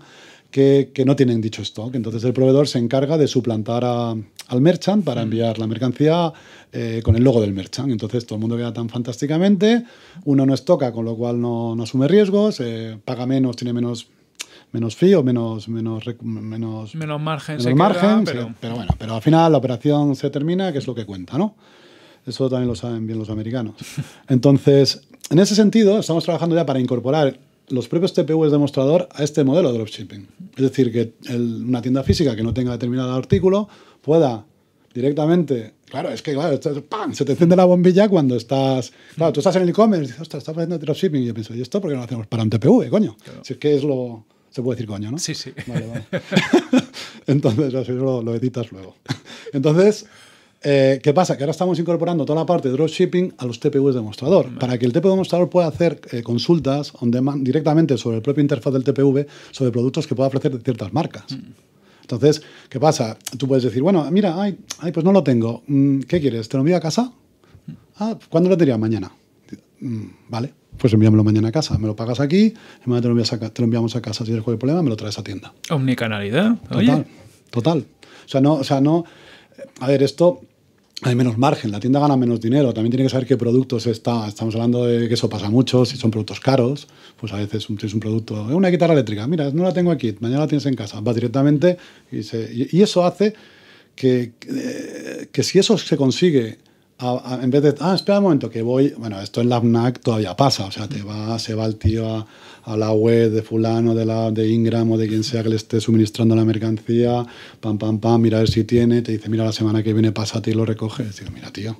que, no tienen dicho stock. Entonces el proveedor se encarga de suplantar al merchant para mm. enviar la mercancía eh, con el logo del merchant. Entonces todo el mundo queda tan fantásticamente, uno no estoca, con lo cual no, asume riesgos, eh, paga menos, tiene menos menos frío, menos menos menos menos margen, menos margen pero... pero... bueno, pero al final la operación se termina, que es lo que cuenta, ¿no? Eso también lo saben bien los americanos. Entonces, en ese sentido, estamos trabajando ya para incorporar los propios TPU es demostrador a este modelo de dropshipping. Es decir, que una tienda física que no tenga determinado artículo pueda directamente. Claro, es que claro, se te enciende la bombilla cuando estás. Claro, tú estás en el e-commerce y dices, ostras, estás haciendo dropshipping. Y yo pienso, ¿y esto por qué no lo hacemos para un TPU? coño? Si es que es lo. Se puede decir coño, ¿no? Sí, sí. Vale, vale. Entonces, así lo editas luego. Entonces, eh, ¿Qué pasa? Que ahora estamos incorporando toda la parte de dropshipping a los TPVs de mostrador. Para que el TPV de mostrador pueda hacer eh, consultas on demand directamente sobre el propio interfaz del TPV, sobre productos que pueda ofrecer de ciertas marcas. Mm. Entonces, ¿qué pasa? Tú puedes decir, bueno, mira, ay, ay, pues no lo tengo. Mm, ¿Qué quieres? ¿Te lo envío a casa? Mm. Ah, ¿Cuándo lo tendría? Mañana. Vale, pues envíamelo mañana a casa. Me lo pagas aquí, mañana te lo, enviamos a casa. Si tienes cualquier problema, me lo traes a tienda. Omnicanalidad. Total, total. O sea, no, o sea, no, a ver, esto hay menos margen, la tienda gana menos dinero, también tiene que saber qué productos está, estamos hablando de que eso pasa mucho, si son productos caros, pues a veces es un producto, una guitarra eléctrica, mira, no la tengo aquí, mañana la tienes en casa, vas directamente y, y eso hace que, eh, que, si eso se consigue, en vez de, ah, espera un momento, que voy, bueno, esto en la FNAC todavía pasa, o sea, te va, se va el tío a a la web de fulano, de, la, de Ingram o de quien sea que le esté suministrando la mercancía, pam, pam, pam, mira a ver si tiene, te dice, mira, la semana que viene pasa ti y lo recoges. Digo, mira, tío.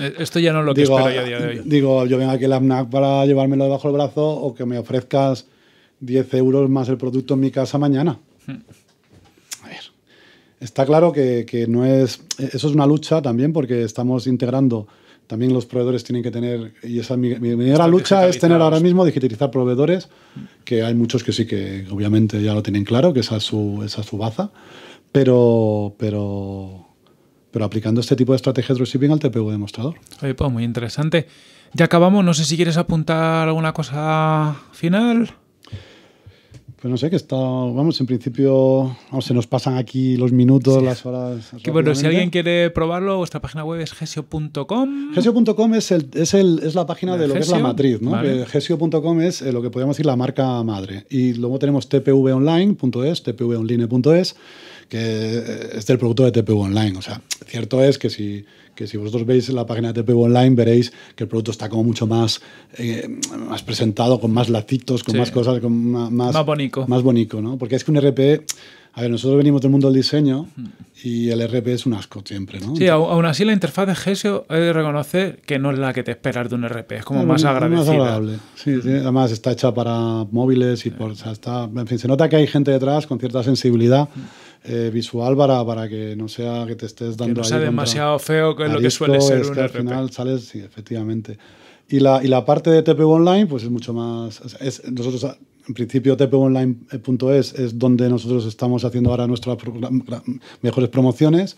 Eh, esto ya no lo que digo, espero yo a día de hoy. Digo, yo vengo aquí a la para llevármelo debajo del brazo o que me ofrezcas 10 euros más el producto en mi casa mañana. Hmm. A ver, está claro que, que no es... Eso es una lucha también porque estamos integrando también los proveedores tienen que tener, y esa mi, mi primera lucha es tener ahora mismo digitalizar proveedores, que hay muchos que sí que obviamente ya lo tienen claro, que esa es su, esa baza, pero, pero, pero aplicando este tipo de estrategias de dropshipping al TPV demostrador. Pues muy interesante. Ya acabamos, no sé si quieres apuntar alguna cosa final. Pues no sé, que está, vamos, en principio vamos, se nos pasan aquí los minutos, las horas. Que bueno, si alguien quiere probarlo, vuestra página web es gesio.com. Gesio.com es, es, es la página de, lo que es la matriz, ¿no? Gesio.com es eh, lo que podríamos decir la marca madre. Y luego tenemos tpvonline.es, tpvonline.es, que eh, es del producto de TPV Online. O sea, cierto es que si que si vosotros veis la página de TPU Online veréis que el producto está como mucho más, eh, más presentado, con más lacitos, con más cosas, con más, más, bonito. Más bonito, ¿no? Porque es que un RPE... A ver, nosotros venimos del mundo del diseño mm. y el RP es un asco siempre, ¿no? Sí, aún así la interfaz de Gesio hay de reconocer que no es la que te esperas de un RP, es como más agradable Más agradable, sí, Además está hecha para móviles y por... está, en fin, se nota que hay gente detrás con cierta sensibilidad. Mm. Eh, visual para, para que no sea que te estés dando... Que demasiado feo, que es lo que suele ser es que sales, efectivamente. Y la, y la parte de TPU Online, pues es mucho más... nosotros en principio Online.es es donde nosotros estamos haciendo ahora nuestras mejores promociones.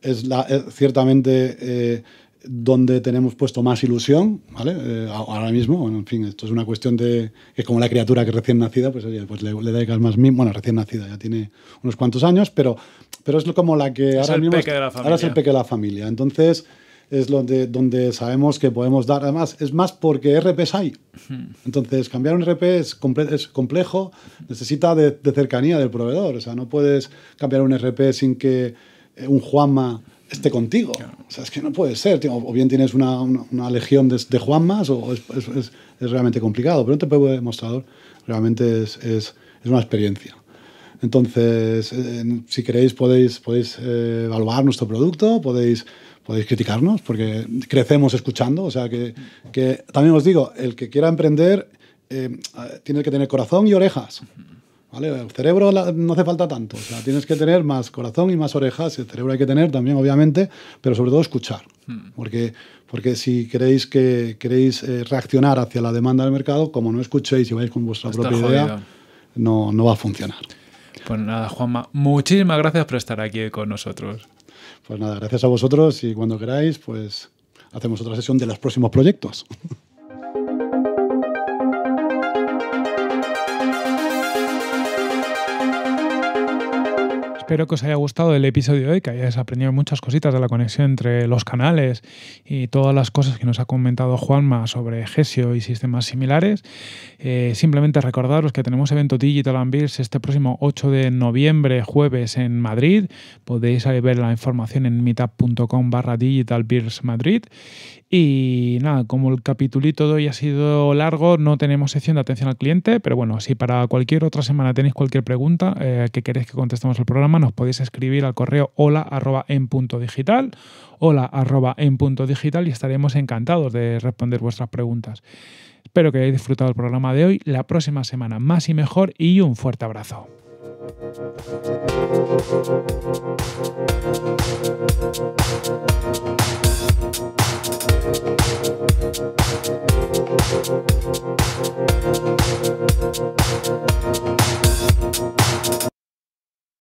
Es, la, ciertamente eh, donde tenemos puesto más ilusión, ¿vale? Eh, ahora mismo, en fin, esto es una cuestión de Es como la criatura que recién nacida, pues oye, pues le, le dedicas más bueno, recién nacida, ya tiene unos cuantos años, pero, pero es como la que es ahora el mismo peque de la familia. ahora es el peque de la familia. Entonces, es donde, donde sabemos que podemos dar, además, es más porque RPs hay. Entonces, cambiar un RP es, es complejo, necesita de, cercanía del proveedor, o sea, no puedes cambiar un RP sin que eh, un Juanma esté contigo. O sea, es que no puede ser. O bien tienes una, legión de, Juan más, o es, realmente complicado. Pero te puedo demostrador realmente es, una experiencia. Entonces, si queréis, podéis, podéis eh, evaluar nuestro producto, podéis, podéis criticarnos, porque crecemos escuchando. O sea, que, también os digo, el que quiera emprender eh, tiene que tener corazón y orejas. ¿Vale? El cerebro no hace falta tanto. O sea, tienes que tener más corazón y más orejas. El cerebro hay que tener también, obviamente, pero sobre todo escuchar. Hmm. Porque, porque si queréis, que, queréis eh, reaccionar hacia la demanda del mercado, como no escuchéis y vais con vuestra propia idea, no, no va a funcionar. Pues nada, Juanma, muchísimas gracias por estar aquí con nosotros. Pues nada, gracias a vosotros y cuando queráis, pues hacemos otra sesión de los próximos proyectos. Espero que os haya gustado el episodio de hoy, que hayáis aprendido muchas cositas de la conexión entre los canales y todas las cosas que nos ha comentado Juanma sobre Gesio y sistemas similares. Eh, simplemente recordaros que tenemos evento Digital and este próximo 8 de noviembre, jueves, en Madrid. Podéis ver la información en meetup.com barra Digital Madrid. Y nada, como el capitulito de hoy ha sido largo, no tenemos sección de atención al cliente, pero bueno, si para cualquier otra semana tenéis cualquier pregunta eh, que queréis que contestemos al programa, nos podéis escribir al correo hola arroba en punto digital, hola en punto digital y estaremos encantados de responder vuestras preguntas. Espero que hayáis disfrutado el programa de hoy, la próxima semana más y mejor y un fuerte abrazo. Thank